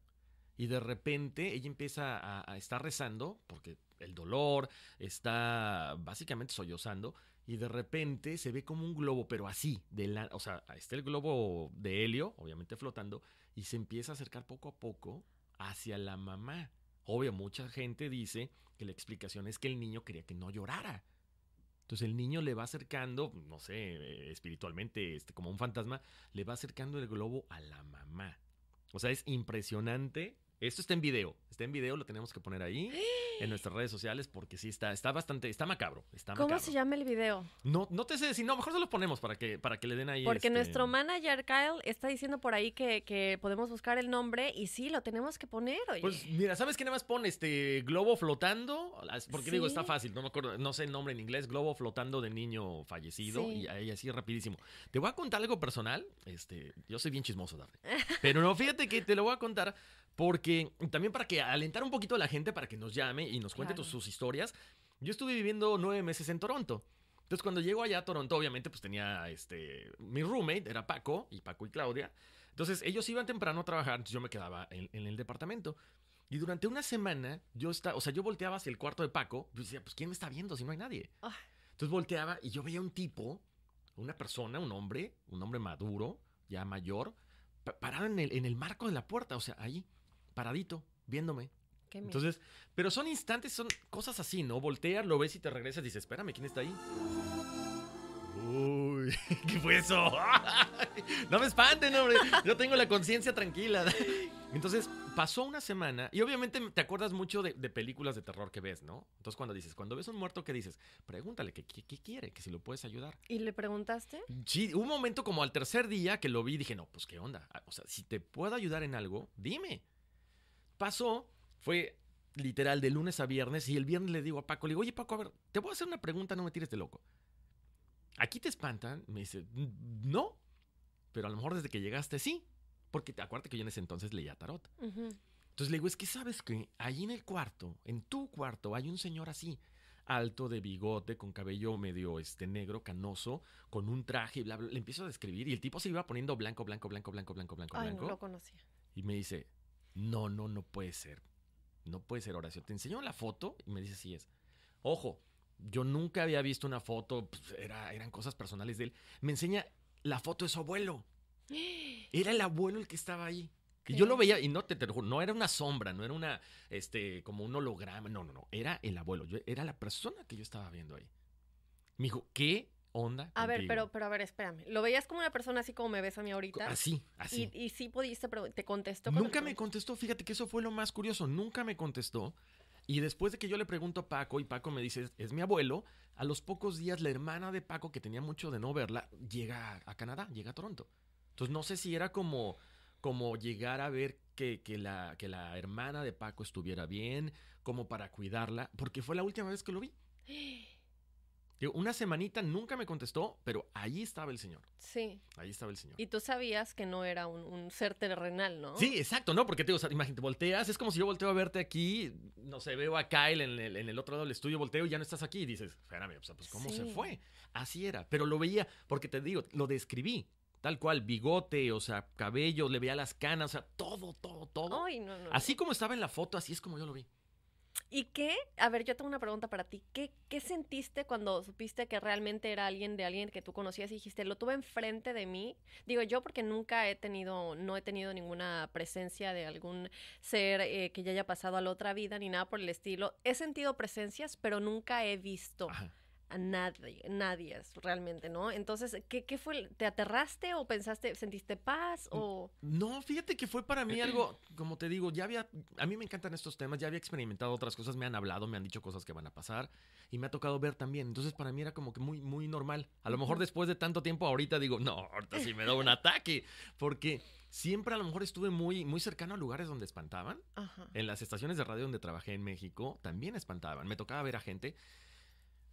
y de repente ella empieza a, estar rezando, porque el dolor, está básicamente sollozando y de repente se ve como un globo, pero así, de o sea, está el globo de helio, obviamente flotando, y se empieza a acercar poco a poco hacia la mamá. Obvio, mucha gente dice que la explicación es que el niño quería que no llorara. Entonces el niño le va acercando, no sé, eh, espiritualmente, este, como un fantasma, le va acercando el globo a la mamá. O sea, es impresionante esto está en video, está en video, lo tenemos que poner ahí en nuestras redes sociales porque sí está, está bastante, está macabro, está ¿Cómo se llama el video? No, no te sé decir, no, mejor se lo ponemos para que, para que le den ahí. Porque este nuestro manager Kyle está diciendo por ahí que, podemos buscar el nombre y sí, lo tenemos que poner. Pues mira, ¿sabes qué nada más pone este globo flotando? Porque digo, está fácil, no me acuerdo, no sé el nombre en inglés, globo flotando de niño fallecido y ahí así rapidísimo. Te voy a contar algo personal, este, yo soy bien chismoso, Darby, pero no, fíjate que te lo voy a contar porque también para que alentar un poquito a la gente para que nos llame y nos cuente sus historias. Yo estuve viviendo nueve meses en Toronto. Entonces, cuando llego allá a Toronto, obviamente, pues tenía este. Mi roommate era Paco y Paco y Claudia. Entonces, ellos iban temprano a trabajar, entonces yo me quedaba en, el departamento. Y durante una semana, yo estaba. O sea, yo volteaba hacia el cuarto de Paco. Yo decía, pues, ¿quién me está viendo si no hay nadie? Ah. Entonces volteaba y yo veía un tipo, una persona, un hombre, un hombre maduro, ya mayor, parado en el, en el marco de la puerta, o sea, ahí paradito, viéndome. Entonces, pero son instantes, son cosas así, ¿no? voltear lo ves y te regresas y dices, espérame, ¿quién está ahí? Uy, ¿qué fue eso? no me espanten, hombre. Yo tengo la conciencia tranquila. Entonces, pasó una semana y obviamente te acuerdas mucho de, películas de terror que ves, ¿no? Entonces, cuando dices, cuando ves un muerto, ¿qué dices? Pregúntale qué, quiere, que si lo puedes ayudar. ¿Y le preguntaste? Sí, un momento como al tercer día que lo vi, dije, no, pues qué onda. Ah, o sea, si te puedo ayudar en algo, dime. Pasó, fue literal de lunes a viernes y el viernes le digo a Paco, le digo, oye Paco, a ver, te voy a hacer una pregunta, no me tires de loco. Aquí te espantan, me dice, mm, no, pero a lo mejor desde que llegaste sí, porque te acuérdate que yo en ese entonces leía tarot. Entonces le digo, es que sabes que allí en el cuarto, en tu cuarto, hay un señor así, alto, de bigote, con cabello medio este, negro, canoso, con un traje y bla, bla. Le empiezo a describir y el tipo se iba poniendo blanco, blanco, blanco, blanco, blanco, blanco, blanco. Y me dice, no, no, no puede ser. No puede ser, Horacio. Te enseño la foto y me dice así es. Ojo, yo nunca había visto una foto, pues, era, eran cosas personales de él. Me enseña la foto de su abuelo. Era el abuelo el que estaba ahí. Que yo lo veía y no te, te juro, no era una sombra, no era una, este, como un holograma. No, no, no. Era el abuelo. Yo, era la persona que yo estaba viendo ahí. Me dijo, ¿qué onda. A ver, pero, pero a ver, espérame. ¿Lo veías como una persona así como me ves a mí ahorita? Así, así. Y, sí pudiste, pero te contestó. Nunca me contestó, fíjate que eso fue lo más curioso, nunca me contestó. Y después de que yo le pregunto a Paco y Paco me dice, es mi abuelo, a los pocos días la hermana de Paco, que tenía mucho de no verla, llega a Canadá, llega a Toronto. Entonces no sé si era como, como llegar a ver que, que, la, que la hermana de Paco estuviera bien, como para cuidarla, porque fue la última vez que lo vi. Digo, una semanita nunca me contestó, pero allí estaba el Señor. Sí. Ahí estaba el Señor. Y tú sabías que no era un, ser terrenal, ¿no? Sí, exacto, ¿no? Porque te digo, o sea, imagínate, volteas, es como si yo volteo a verte aquí, no sé, veo a Kyle en el, otro lado del estudio, volteo y ya no estás aquí. Y dices, espérame, o sea, pues ¿cómo se fue? Así era. Pero lo veía, porque te digo, lo describí tal cual, bigote, o sea, cabello, le veía las canas, o sea, todo, todo, todo. Ay, no, Así como estaba en la foto, así es como yo lo vi. ¿Y qué? A ver, yo tengo una pregunta para ti. ¿Qué, sentiste cuando supiste que realmente era alguien de alguien que tú conocías y dijiste, lo tuve enfrente de mí? Digo yo porque nunca he tenido, no he tenido ninguna presencia de algún ser eh, que ya haya pasado a la otra vida ni nada por el estilo. He sentido presencias, pero nunca he visto a nadie, nadie es realmente, ¿no? Entonces, ¿qué, ¿qué, fue? ¿Te aterraste o pensaste, sentiste paz o...? No, fíjate que fue para mí algo, como te digo, ya había, a mí me encantan estos temas, ya había experimentado otras cosas, me han hablado, me han dicho cosas que van a pasar y me ha tocado ver también, entonces para mí era como que muy, muy normal. A lo mejor después de tanto tiempo ahorita digo, no, ahorita sí me da un ataque, porque siempre a lo mejor estuve muy, muy cercano a lugares donde espantaban. En las estaciones de radio donde trabajé en México también espantaban, me tocaba ver a gente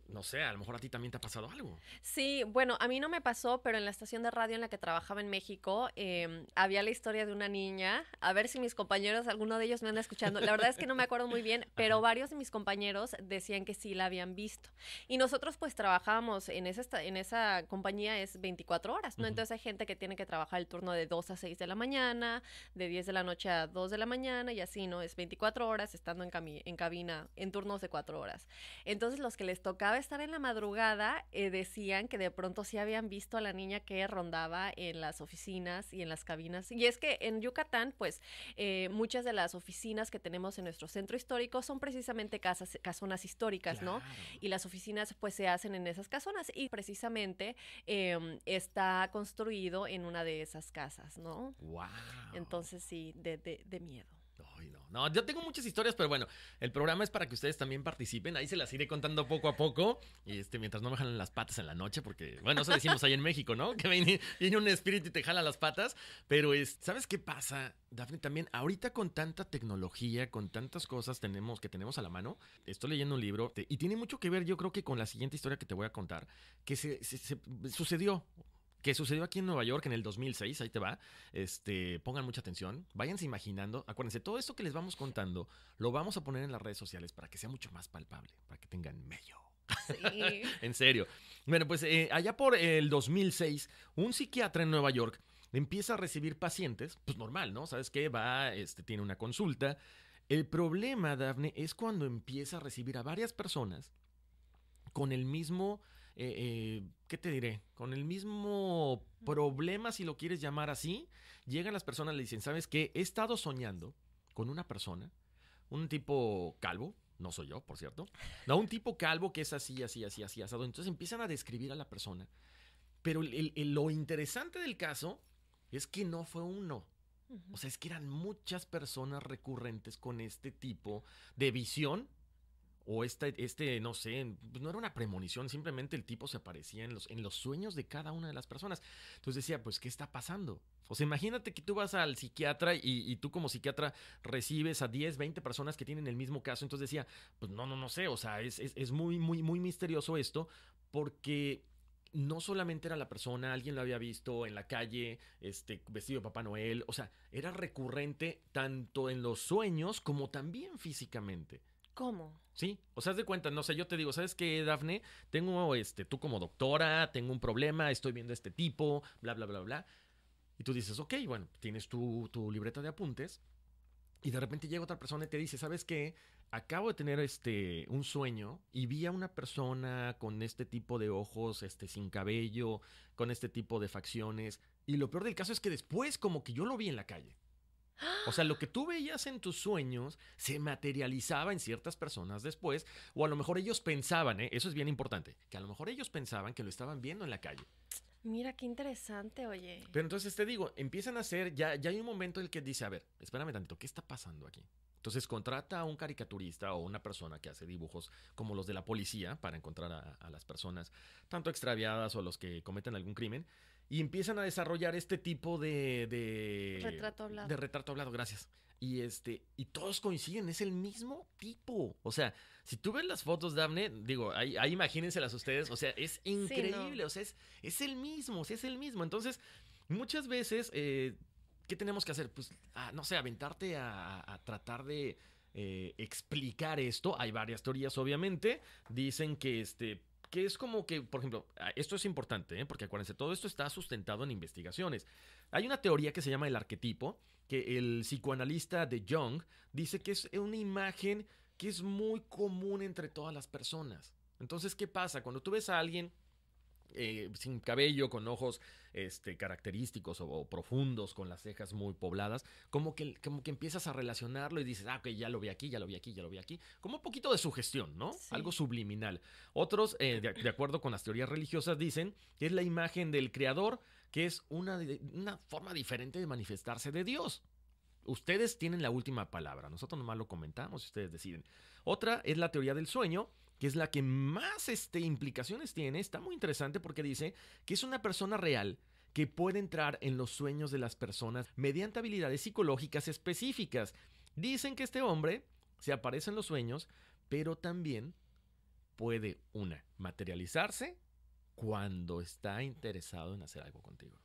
no sé, a lo mejor a ti también te ha pasado algo. Sí, bueno, a mí no me pasó, pero en la estación de radio en la que trabajaba en México em, había la historia de una niña. A ver si mis compañeros, alguno de ellos me anda escuchando. La verdad es que no me acuerdo muy bien, pero varios de mis compañeros decían que sí la habían visto. Y nosotros pues trabajábamos en esa, en esa compañía es 24 horas, ¿no? Entonces hay gente que tiene que trabajar el turno de 2 a 6 de la mañana, de 10 de la noche a 2 de la mañana y así, ¿no? Es 24 horas estando en, en cabina, en turnos de 4 horas. Entonces los que les tocaba estar en la madrugada, eh, decían que de pronto sí habían visto a la niña que rondaba en las oficinas y en las cabinas. Y es que en Yucatán, pues eh, muchas de las oficinas que tenemos en nuestro centro histórico son precisamente casas, casonas históricas, ¿no? Y las oficinas pues se hacen en esas casonas y precisamente em, está construido en una de esas casas, ¿no? Entonces sí, de, miedo. Ay, no, yo tengo muchas historias, pero bueno, el programa es para que ustedes también participen, ahí se las iré contando poco a poco, y este, mientras no me jalan las patas en la noche, porque, bueno, eso decimos ahí en México, ¿no? Que viene, un espíritu y te jala las patas, pero es, ¿sabes qué pasa? Dafne, también ahorita con tanta tecnología, con tantas cosas tenemos, que tenemos a la mano, estoy leyendo un libro y tiene mucho que ver yo creo que con la siguiente historia que te voy a contar, que se sucedió, que sucedió aquí en Nueva York en el 2006, ahí te va. Este, pongan mucha atención, váyanse imaginando, acuérdense, todo esto que les vamos contando lo vamos a poner en las redes sociales para que sea mucho más palpable, para que tengan medio. Sí. en serio. Bueno, pues eh, allá por el 2006, un psiquiatra en Nueva York empieza a recibir pacientes, pues normal, ¿no? Sabes qué va, este, tiene una consulta. El problema, Dafne, es cuando empieza a recibir a varias personas con el mismo eh, eh, ¿qué te diré? Con el mismo problema, si lo quieres llamar así, llegan las personas y le dicen, ¿sabes qué? He estado soñando con una persona, un tipo calvo, no soy yo, por cierto, no, un tipo calvo que es así, así, así, así, asado. Entonces empiezan a describir a la persona. Pero lo interesante del caso es que no fue uno. O sea, es que eran muchas personas recurrentes con este tipo de visión o este, no sé, pues, no era una premonición, simplemente el tipo se aparecía en los, en los sueños de cada una de las personas. Entonces decía, pues, ¿qué está pasando? O sea, imagínate que tú vas al psiquiatra y, tú como psiquiatra recibes a 10, 20 personas que tienen el mismo caso. Entonces decía, pues no, no, no sé. O sea, es, es, muy, muy, muy misterioso esto porque no solamente era la persona, alguien lo había visto en la calle, este, vestido de Papá Noel. O sea, era recurrente tanto en los sueños como también físicamente. ¿Cómo? Sí, o sea, haz de cuenta, no sé, yo te digo, ¿sabes qué, Dafne? Tengo, este, tú como doctora, tengo un problema, estoy viendo a este tipo, bla, bla, bla, bla. Y tú dices, ok, bueno, tienes tu, tu libreta de apuntes. Y de repente llega otra persona y te dice, ¿sabes qué? Acabo de tener este, un sueño y vi a una persona con este tipo de ojos, este, sin cabello, con este tipo de facciones. Y lo peor del caso es que después como que yo lo vi en la calle. O sea, lo que tú veías en tus sueños se materializaba en ciertas personas después, o a lo mejor ellos pensaban, ¿eh? eso es bien importante, que a lo mejor ellos pensaban que lo estaban viendo en la calle. Mira, qué interesante, oye. Pero entonces te digo, empiezan a hacer, ya, ya hay un momento en el que dice, a ver, espérame tantito, ¿qué está pasando aquí? Entonces contrata a un caricaturista o una persona que hace dibujos como los de la policía para encontrar a, a las personas tanto extraviadas o los que cometen algún crimen. Y empiezan a desarrollar este tipo de, de. Retrato hablado. De retrato hablado, gracias. Y este. Y todos coinciden, es el mismo tipo. O sea, si tú ves las fotos, Daphne, digo, ahí, imagínenselas ustedes. O sea, es increíble. O sea, es, es el mismo, es el mismo. Entonces, muchas veces, eh, ¿qué tenemos que hacer? Pues, ah, no sé, aventarte a, tratar de. Eh, explicar esto. Hay varias teorías, obviamente. Dicen que este que es como que, por ejemplo, ah, esto es importante, ¿eh? porque acuérdense, todo esto está sustentado en investigaciones. Hay una teoría que se llama el arquetipo, que el psicoanalista de Jung dice que es una imagen que es muy común entre todas las personas. Entonces, ¿qué pasa? Cuando tú ves a alguien eh, sin cabello, con ojos este, característicos o, profundos, con las cejas muy pobladas, como que, como que empiezas a relacionarlo y dices, ah, ok, ya lo vi aquí, ya lo vi aquí, ya lo vi aquí. Como un poquito de sugestión, ¿no? Algo subliminal. Otros, eh, de, acuerdo con las teorías religiosas, dicen que es la imagen del creador, que es una, una forma diferente de manifestarse de Dios. Ustedes tienen la última palabra, nosotros nomás lo comentamos y ustedes deciden. Otra es la teoría del sueño, que es la que más este, implicaciones tiene, está muy interesante porque dice que es una persona real que puede entrar en los sueños de las personas mediante habilidades psicológicas específicas. Dicen que este hombre se aparece en los sueños, pero también puede, una, materializarse cuando está interesado en hacer algo contigo.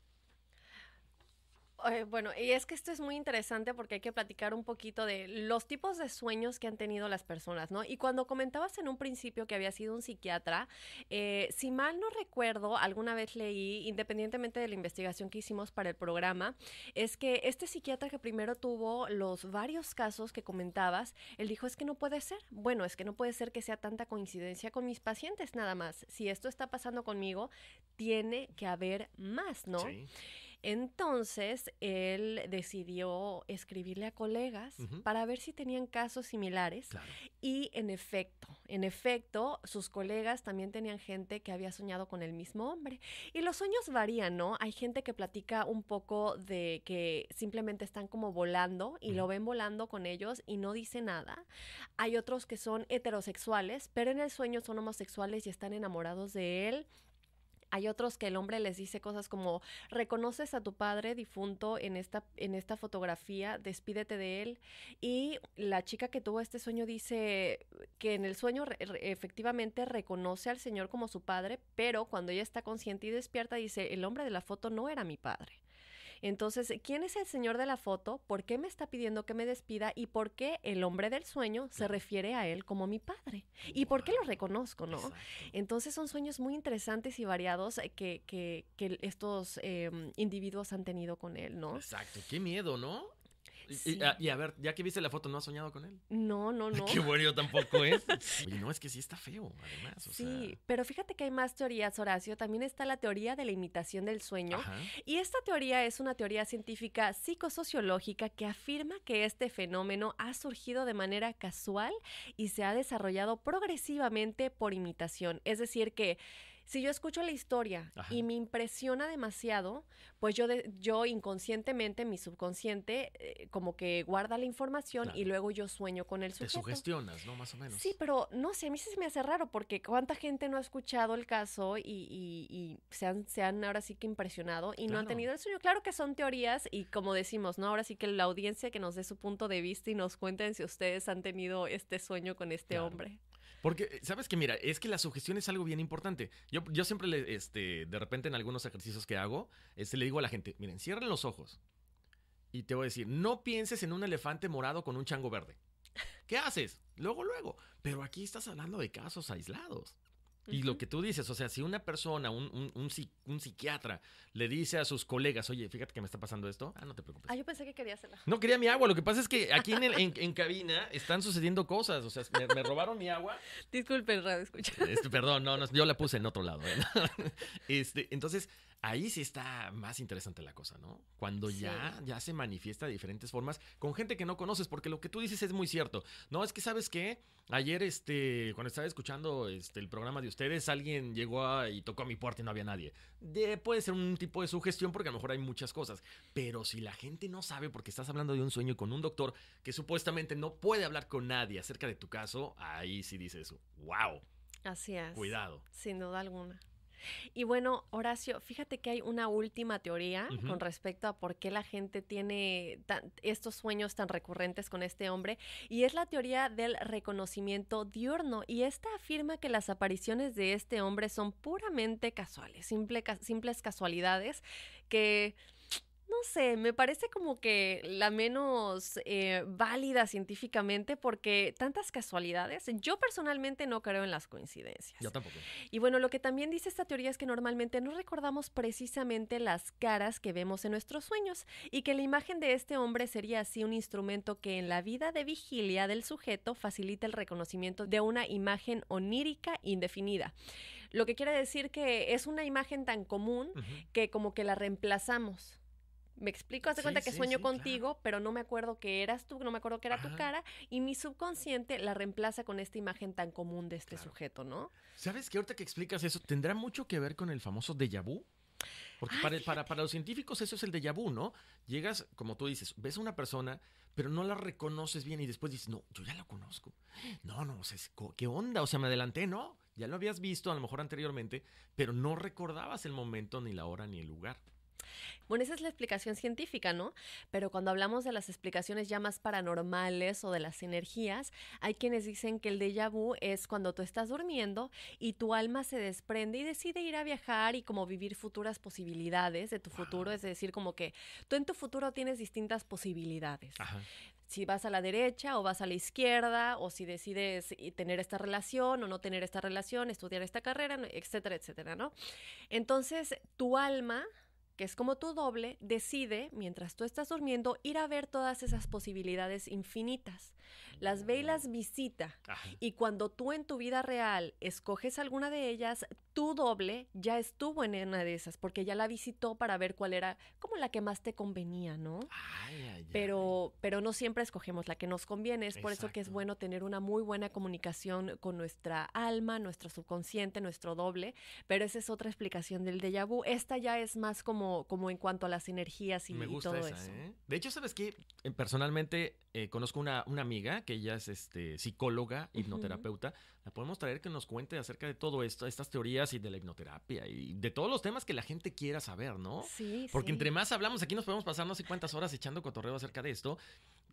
Eh, bueno, y es que esto es muy interesante porque hay que platicar un poquito de los tipos de sueños que han tenido las personas, ¿no? Y cuando comentabas en un principio que había sido un psiquiatra, eh, si mal no recuerdo, alguna vez leí, independientemente de la investigación que hicimos para el programa, es que este psiquiatra que primero tuvo los varios casos que comentabas, él dijo, es que no puede ser, bueno, es que no puede ser que sea tanta coincidencia con mis pacientes nada más. Si esto está pasando conmigo, tiene que haber más, ¿no? Entonces, él decidió escribirle a colegas para ver si tenían casos similares. Y en efecto, en efecto, sus colegas también tenían gente que había soñado con el mismo hombre. Y los sueños varían, ¿no? Hay gente que platica un poco de que simplemente están como volando y lo ven volando con ellos y no dice nada. Hay otros que son heterosexuales, pero en el sueño son homosexuales y están enamorados de él hay otros que el hombre les dice cosas como, reconoces a tu padre difunto en esta, en esta fotografía, despídete de él. Y la chica que tuvo este sueño dice que en el sueño efectivamente reconoce al Señor como su padre, pero cuando ella está consciente y despierta dice, el hombre de la foto no era mi padre. Entonces, ¿quién es el señor de la foto? ¿Por qué me está pidiendo que me despida? ¿Y por qué el hombre del sueño se refiere a él como mi padre? ¿Y por qué lo reconozco, no? Entonces, son sueños muy interesantes y variados eh, que, que, estos em, individuos han tenido con él, ¿no? Exacto, qué miedo, ¿no? Ah, y, a, ver, ya que viste la foto, ¿no has soñado con él? No, no, no. Qué bueno, tampoco es. ¿eh? no, es que sí está feo, además. sí, pero fíjate que hay más teorías, Horacio. También está la teoría de la imitación del sueño. Y esta teoría es una teoría científica psicosociológica que afirma que este fenómeno ha surgido de manera casual y se ha desarrollado progresivamente por imitación. Es decir, que si yo escucho la historia y me impresiona demasiado, pues yo, yo inconscientemente, mi subconsciente, eh, como que guarda la información y luego yo sueño con el sujeto. Te sugestionas, ¿no? Más o menos. Sí, pero no sé, a mí se me hace raro porque cuánta gente no ha escuchado el caso y, y, se, han, se, han, ahora sí que impresionado y no han tenido el sueño. Claro que son teorías y como decimos, ¿no? Ahora sí que la audiencia que nos dé su punto de vista y nos cuenten si ustedes han tenido este sueño con este hombre. Porque, eh, ¿sabes que Mira, es que la sugestión es algo bien importante. Yo, siempre, le, este, de repente en algunos ejercicios que hago, este, le digo a la gente, miren, cierren los ojos. Y te voy a decir, no pienses en un elefante morado con un chango verde. ¿Qué haces? Luego, luego. Pero aquí estás hablando de casos aislados. Y lo que tú dices, o sea, si una persona, un, un, psiquiatra, le dice a sus colegas, oye, fíjate que me está pasando esto, ah, no te preocupes. Ah, yo pensé que quería agua. No, quería mi agua. Lo que pasa es que aquí en, el, cabina están sucediendo cosas. O sea, me, robaron mi agua. Disculpe, radio, escucha. Este, perdón, no, yo la puse en otro lado. ¿eh? Este, entonces, ahí sí está más interesante la cosa, ¿no? Cuando ya, ya se manifiesta de diferentes formas con gente que no conoces, porque lo que tú dices es muy cierto. No, es que sabes que ayer este, cuando estaba escuchando este, el programa de ustedes, alguien llegó y tocó a mi puerta y no había nadie. puede ser un tipo de sugestión porque a lo mejor hay muchas cosas, pero si la gente no sabe porque estás hablando de un sueño con un doctor que supuestamente no puede hablar con nadie acerca de tu caso, ahí sí dices, wow. Así es. Cuidado. Sin duda alguna. Y bueno, Horacio, fíjate que hay una última teoría con respecto a por qué la gente tiene estos sueños tan recurrentes con este hombre, y es la teoría del reconocimiento diurno, y esta afirma que las apariciones de este hombre son puramente casuales, simples casualidades que no sé, me parece como que la menos eh, válida científicamente porque tantas casualidades, yo personalmente no creo en las coincidencias. Yo tampoco. Y bueno, lo que también dice esta teoría es que normalmente no recordamos precisamente las caras que vemos en nuestros sueños y que la imagen de este hombre sería así un instrumento que en la vida de vigilia del sujeto facilita el reconocimiento de una imagen onírica indefinida. Lo que quiere decir que es una imagen tan común que como que la reemplazamos. Me explico, hace cuenta que sueño contigo, pero no me acuerdo que eras tú, no me acuerdo que era tu cara, y mi subconsciente la reemplaza con esta imagen tan común de este sujeto, ¿no? ¿Sabes que ahorita que explicas eso, tendrá mucho que ver con el famoso déjà vu? Porque para, para, los científicos eso es el déjà vu, ¿no? Llegas, como tú dices, ves a una persona, pero no la reconoces bien y después dices, no, yo ya la conozco. No, no, o sea, ¿qué onda? O sea, me adelanté, ¿no? Ya lo habías visto a lo mejor anteriormente, pero no recordabas el momento, ni la hora, ni el lugar. Bueno, esa es la explicación científica, ¿no? Pero cuando hablamos de las explicaciones ya más paranormales o de las energías, hay quienes dicen que el déjà vu es cuando tú estás durmiendo y tu alma se desprende y decide ir a viajar y como vivir futuras posibilidades de tu futuro, es decir, como que tú en tu futuro tienes distintas posibilidades. si vas a la derecha o vas a la izquierda, o si decides tener esta relación o no tener esta relación, estudiar esta carrera, etcétera, etcétera, ¿no? Entonces, tu alma es como tu doble, decide, mientras tú estás durmiendo, ir a ver todas esas posibilidades infinitas. Las ve y las oh. visita. Y cuando tú en tu vida real escoges alguna de ellas, tu doble ya estuvo en una de esas, porque ya la visitó para ver cuál era como la que más te convenía, ¿no? pero, pero no siempre escogemos la que nos conviene. Es por eso que es bueno tener una muy buena comunicación con nuestra alma, nuestro subconsciente, nuestro doble. Pero esa es otra explicación del déjà vu. Esta ya es más como como, en cuanto a las energías y, todo eso. ¿eh? De hecho, ¿sabes qué? Eh, personalmente eh, conozco una, amiga que ella es este, psicóloga, hipnoterapeuta. La podemos traer que nos cuente acerca de todo esto, estas teorías y de la hipnoterapia y de todos los temas que la gente quiera saber, ¿no? Sí. Porque entre más hablamos, aquí nos podemos pasar no sé cuántas horas echando cotorreo acerca de esto.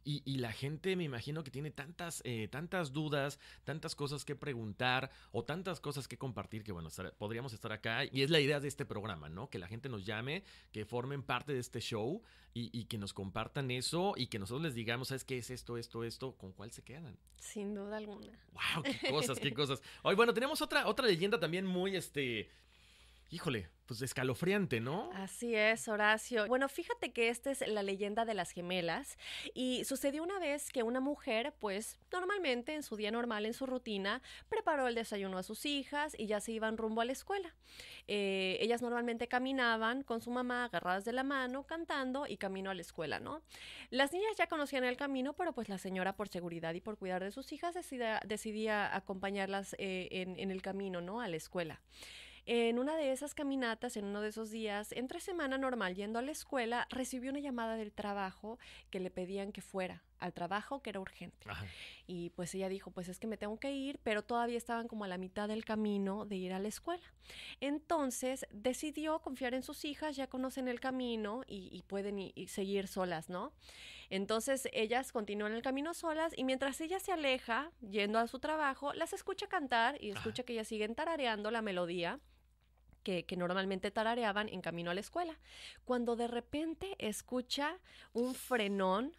Y, la gente me imagino que tiene tantas, eh, tantas dudas, tantas cosas que preguntar o tantas cosas que compartir que bueno, podríamos estar acá. Y es la idea de este programa, ¿no? Que la gente nos llame, que formen parte de este show y, que nos compartan eso y que nosotros les digamos, ¿sabes qué es esto, esto, esto? ¿Con cuál se quedan? Sin duda alguna. ¡Wow! ¡Qué cosas, qué cosas! Hoy, bueno, tenemos otra, otra leyenda también muy, este, Híjole, pues escalofriante, ¿no? Así es, Horacio. Bueno, fíjate que esta es la leyenda de las gemelas y sucedió una vez que una mujer, pues normalmente en su día normal, en su rutina, preparó el desayuno a sus hijas y ya se iban rumbo a la escuela. Eh, ellas normalmente caminaban con su mamá agarradas de la mano, cantando y camino a la escuela, ¿no? Las niñas ya conocían el camino, pero pues la señora por seguridad y por cuidar de sus hijas decidía, acompañarlas eh, en el camino, ¿no? A la escuela. En una de esas caminatas, en uno de esos días, entre semana normal, yendo a la escuela, recibió una llamada del trabajo que le pedían que fuera al trabajo que era urgente. Y pues ella dijo, pues es que me tengo que ir, pero todavía estaban como a la mitad del camino de ir a la escuela. Entonces decidió confiar en sus hijas, ya conocen el camino y, pueden seguir solas, ¿no? Entonces ellas continúan el camino solas y mientras ella se aleja, yendo a su trabajo, las escucha cantar y escucha que ellas siguen tarareando la melodía que, normalmente tarareaban en camino a la escuela. Cuando de repente escucha un frenón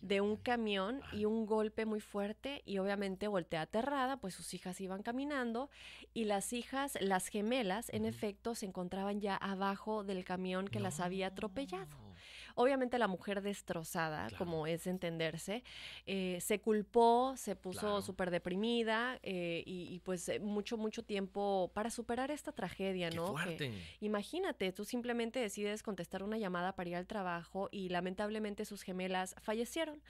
de un camión y un golpe muy fuerte y obviamente voltea aterrada, pues sus hijas iban caminando y las hijas, las gemelas, en efecto, se encontraban ya abajo del camión que las había atropellado. Obviamente la mujer destrozada, como es entenderse, eh, se culpó, se puso súper deprimida eh, y, pues eh, mucho, mucho tiempo para superar esta tragedia, ¿no? imagínate, tú simplemente decides contestar una llamada para ir al trabajo y lamentablemente sus gemelas fallecieron.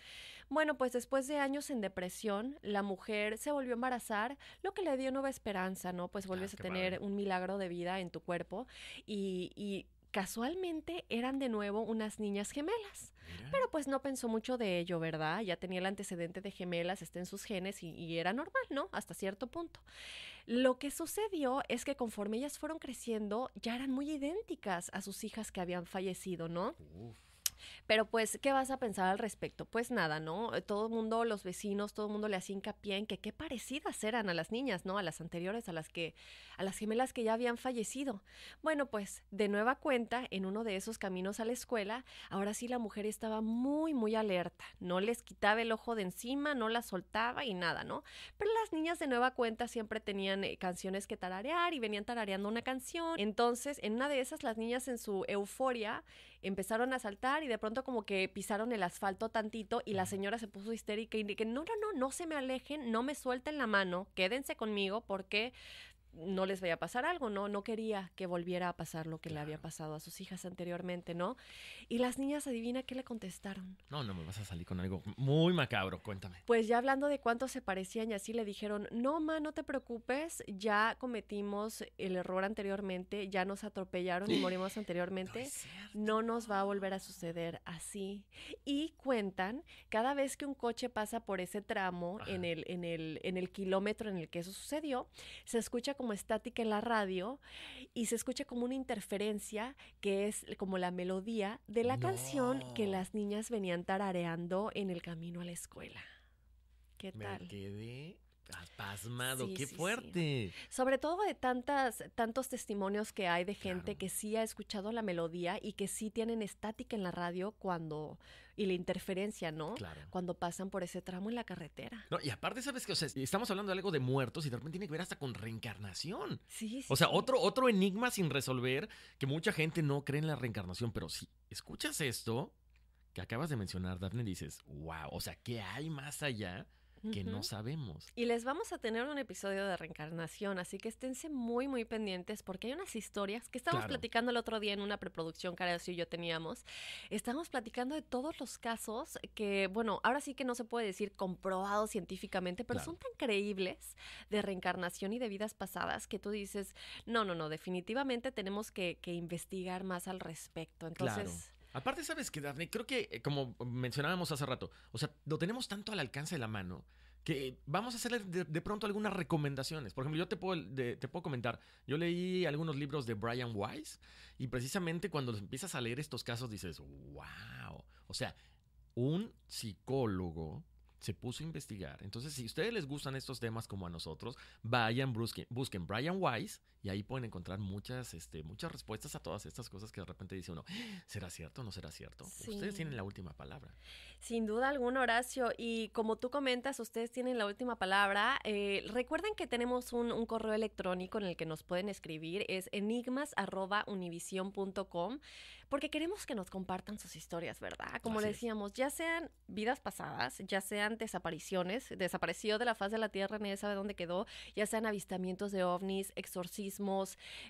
Bueno, pues después de años en depresión, la mujer se volvió a embarazar, lo que le dio nueva esperanza, ¿no? Pues ah, vuelves a tener un milagro de vida en tu cuerpo y casualmente eran de nuevo unas niñas gemelas. Pero pues no pensó mucho de ello, ¿verdad? Ya tenía el antecedente de gemelas, está en sus genes y, y, era normal, ¿no? Hasta cierto punto. Lo que sucedió es que conforme ellas fueron creciendo, ya eran muy idénticas a sus hijas que habían fallecido, ¿no? Uf. Pero pues, ¿qué vas a pensar al respecto? Pues nada, ¿no? Eh, todo el mundo, los vecinos, todo el mundo le hacía hincapié en que qué parecidas eran a las niñas, ¿no? A las anteriores, a las que, a las gemelas que ya habían fallecido. Bueno, pues, de nueva cuenta, en uno de esos caminos a la escuela, ahora sí la mujer estaba muy, muy alerta. No les quitaba el ojo de encima, no la soltaba y nada, ¿no? Pero las niñas de nueva cuenta siempre tenían eh, canciones que tararear y venían tarareando una canción. Entonces, en una de esas, las niñas en su euforia empezaron a saltar y de pronto como que pisaron el asfalto tantito y la señora se puso histérica y dije: no, no, no, no se me alejen, no me suelten la mano, quédense conmigo porque no les veía a pasar algo, ¿no? No quería que volviera a pasar lo que le había pasado a sus hijas anteriormente, ¿no? Y las niñas, adivina qué le contestaron. No, no me vas a salir con algo muy macabro, cuéntame. Pues ya hablando de cuánto se parecían y así le dijeron, no, ma, no te preocupes, ya cometimos el error anteriormente, ya nos atropellaron y morimos anteriormente, no, nos va a volver a suceder así. Y cuentan, cada vez que un coche pasa por ese tramo, en el, en, el, en el kilómetro en el que eso sucedió, se escucha como estática en la radio y se escucha como una interferencia que es como la melodía de la canción que las niñas venían tarareando en el camino a la escuela. ¿Qué tal? Pasmado, qué fuerte. Sobre todo de tantas, tantos testimonios que hay de gente que sí ha escuchado la melodía y que sí tienen estática en la radio cuando, y la interferencia, ¿no? Claro. Cuando pasan por ese tramo en la carretera. y aparte, ¿sabes qué? O sea, estamos hablando de algo de muertos y de repente tiene que ver hasta con reencarnación. Sí, sí. O sea, otro, otro enigma sin resolver que mucha gente no cree en la reencarnación, pero si escuchas esto que acabas de mencionar, Daphne, dices, wow, o sea, ¿qué hay más allá? que no sabemos. Y les vamos a tener un episodio de reencarnación, así que esténse muy, muy pendientes porque hay unas historias que estábamos platicando el otro día en una preproducción que Aracio y yo teníamos. Estábamos platicando de todos los casos que, bueno, ahora sí que no se puede decir comprobados científicamente, pero son tan creíbles de reencarnación y de vidas pasadas que tú dices, no, no, no, definitivamente tenemos que, investigar más al respecto. Entonces... Aparte, ¿sabes que Daphne? Creo que, eh, como mencionábamos hace rato, o sea, lo tenemos tanto al alcance de la mano que vamos a hacer de, pronto algunas recomendaciones. Por ejemplo, yo te puedo, te puedo comentar, yo leí algunos libros de Brian Weiss y precisamente cuando empiezas a leer estos casos dices, wow, o sea, un psicólogo se puso a investigar. Entonces, si a ustedes les gustan estos temas como a nosotros, vayan, busquen, busquen Brian Weiss y ahí pueden encontrar muchas, este, muchas respuestas a todas estas cosas que de repente dice uno, ¿será cierto o no será cierto? Ustedes tienen la última palabra. Sin duda alguna, Horacio. Y como tú comentas, ustedes tienen la última palabra. Eh, recuerden que tenemos un, correo electrónico en el que nos pueden escribir. Es enigmas.univision.com porque queremos que nos compartan sus historias, ¿verdad? Como decíamos, ya sean vidas pasadas, ya sean desapariciones, desapareció de la faz de la Tierra, nadie sabe dónde quedó, ya sean avistamientos de ovnis, exorcismos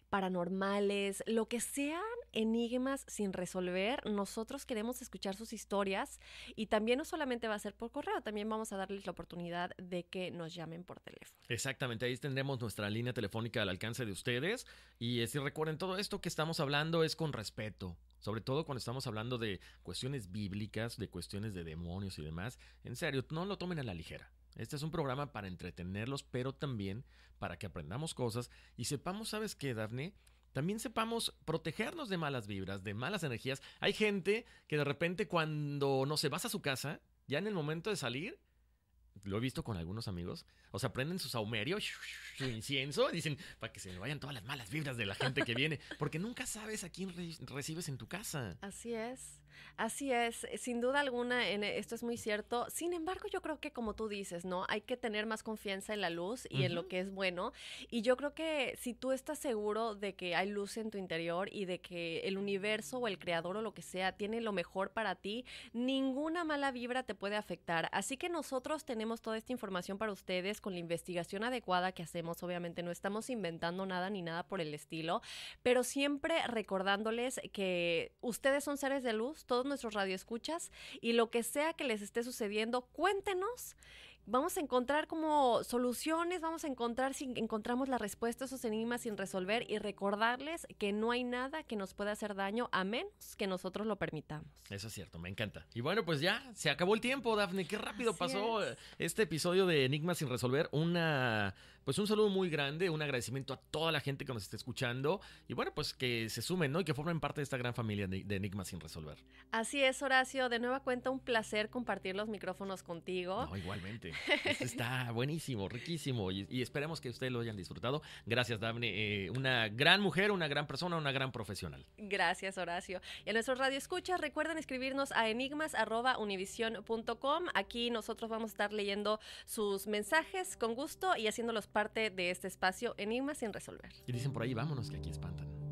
paranormales, lo que sean enigmas sin resolver. Nosotros queremos escuchar sus historias y también no solamente va a ser por correo, también vamos a darles la oportunidad de que nos llamen por teléfono. Exactamente, ahí tendremos nuestra línea telefónica al alcance de ustedes. Y eh, si recuerden, todo esto que estamos hablando es con respeto. Sobre todo cuando estamos hablando de cuestiones bíblicas, de cuestiones de demonios y demás. En serio, no lo tomen a la ligera. Este es un programa para entretenerlos, pero también para que aprendamos cosas y sepamos, ¿sabes qué, Dafne? También sepamos protegernos de malas vibras, de malas energías. Hay gente que de repente cuando, no se vas a su casa, ya en el momento de salir, lo he visto con algunos amigos, o sea, prenden su saumerio, su incienso, y dicen, para que se le vayan todas las malas vibras de la gente que viene, porque nunca sabes a quién recibes en tu casa. Así es. Así es, eh, sin duda alguna, en e, esto es muy cierto. Sin embargo, yo creo que como tú dices, ¿no? Hay que tener más confianza en la luz y en lo que es bueno. Y yo creo que si tú estás seguro de que hay luz en tu interior y de que el universo o el creador o lo que sea tiene lo mejor para ti, ninguna mala vibra te puede afectar. Así que nosotros tenemos toda esta información para ustedes con la investigación adecuada que hacemos. Obviamente no estamos inventando nada ni nada por el estilo, pero siempre recordándoles que ustedes son seres de luz todos nuestros radioescuchas y lo que sea que les esté sucediendo, cuéntenos vamos a encontrar como soluciones, vamos a encontrar si encontramos la respuesta a esos enigmas sin resolver y recordarles que no hay nada que nos pueda hacer daño a menos que nosotros lo permitamos. Eso es cierto, me encanta. Y bueno, pues ya se acabó el tiempo, Dafne. Qué rápido pasó este episodio de Enigmas sin resolver. Una pues un saludo muy grande, un agradecimiento a toda la gente que nos está escuchando y bueno, pues que se sumen, ¿no? Y que formen parte de esta gran familia de Enigmas sin resolver. Así es, Horacio, de nueva cuenta un placer compartir los micrófonos contigo. No, igualmente. Este está buenísimo, riquísimo y, esperemos que ustedes lo hayan disfrutado. Gracias, Daphne. Eh, una gran mujer, una gran persona, una gran profesional. Gracias, Horacio. Y a nuestro radio Escucha, recuerden escribirnos a enigmas@univision.com. Aquí nosotros vamos a estar leyendo sus mensajes con gusto y haciéndolos parte de este espacio enigma sin resolver. Y dicen por ahí, vámonos, que aquí espantan.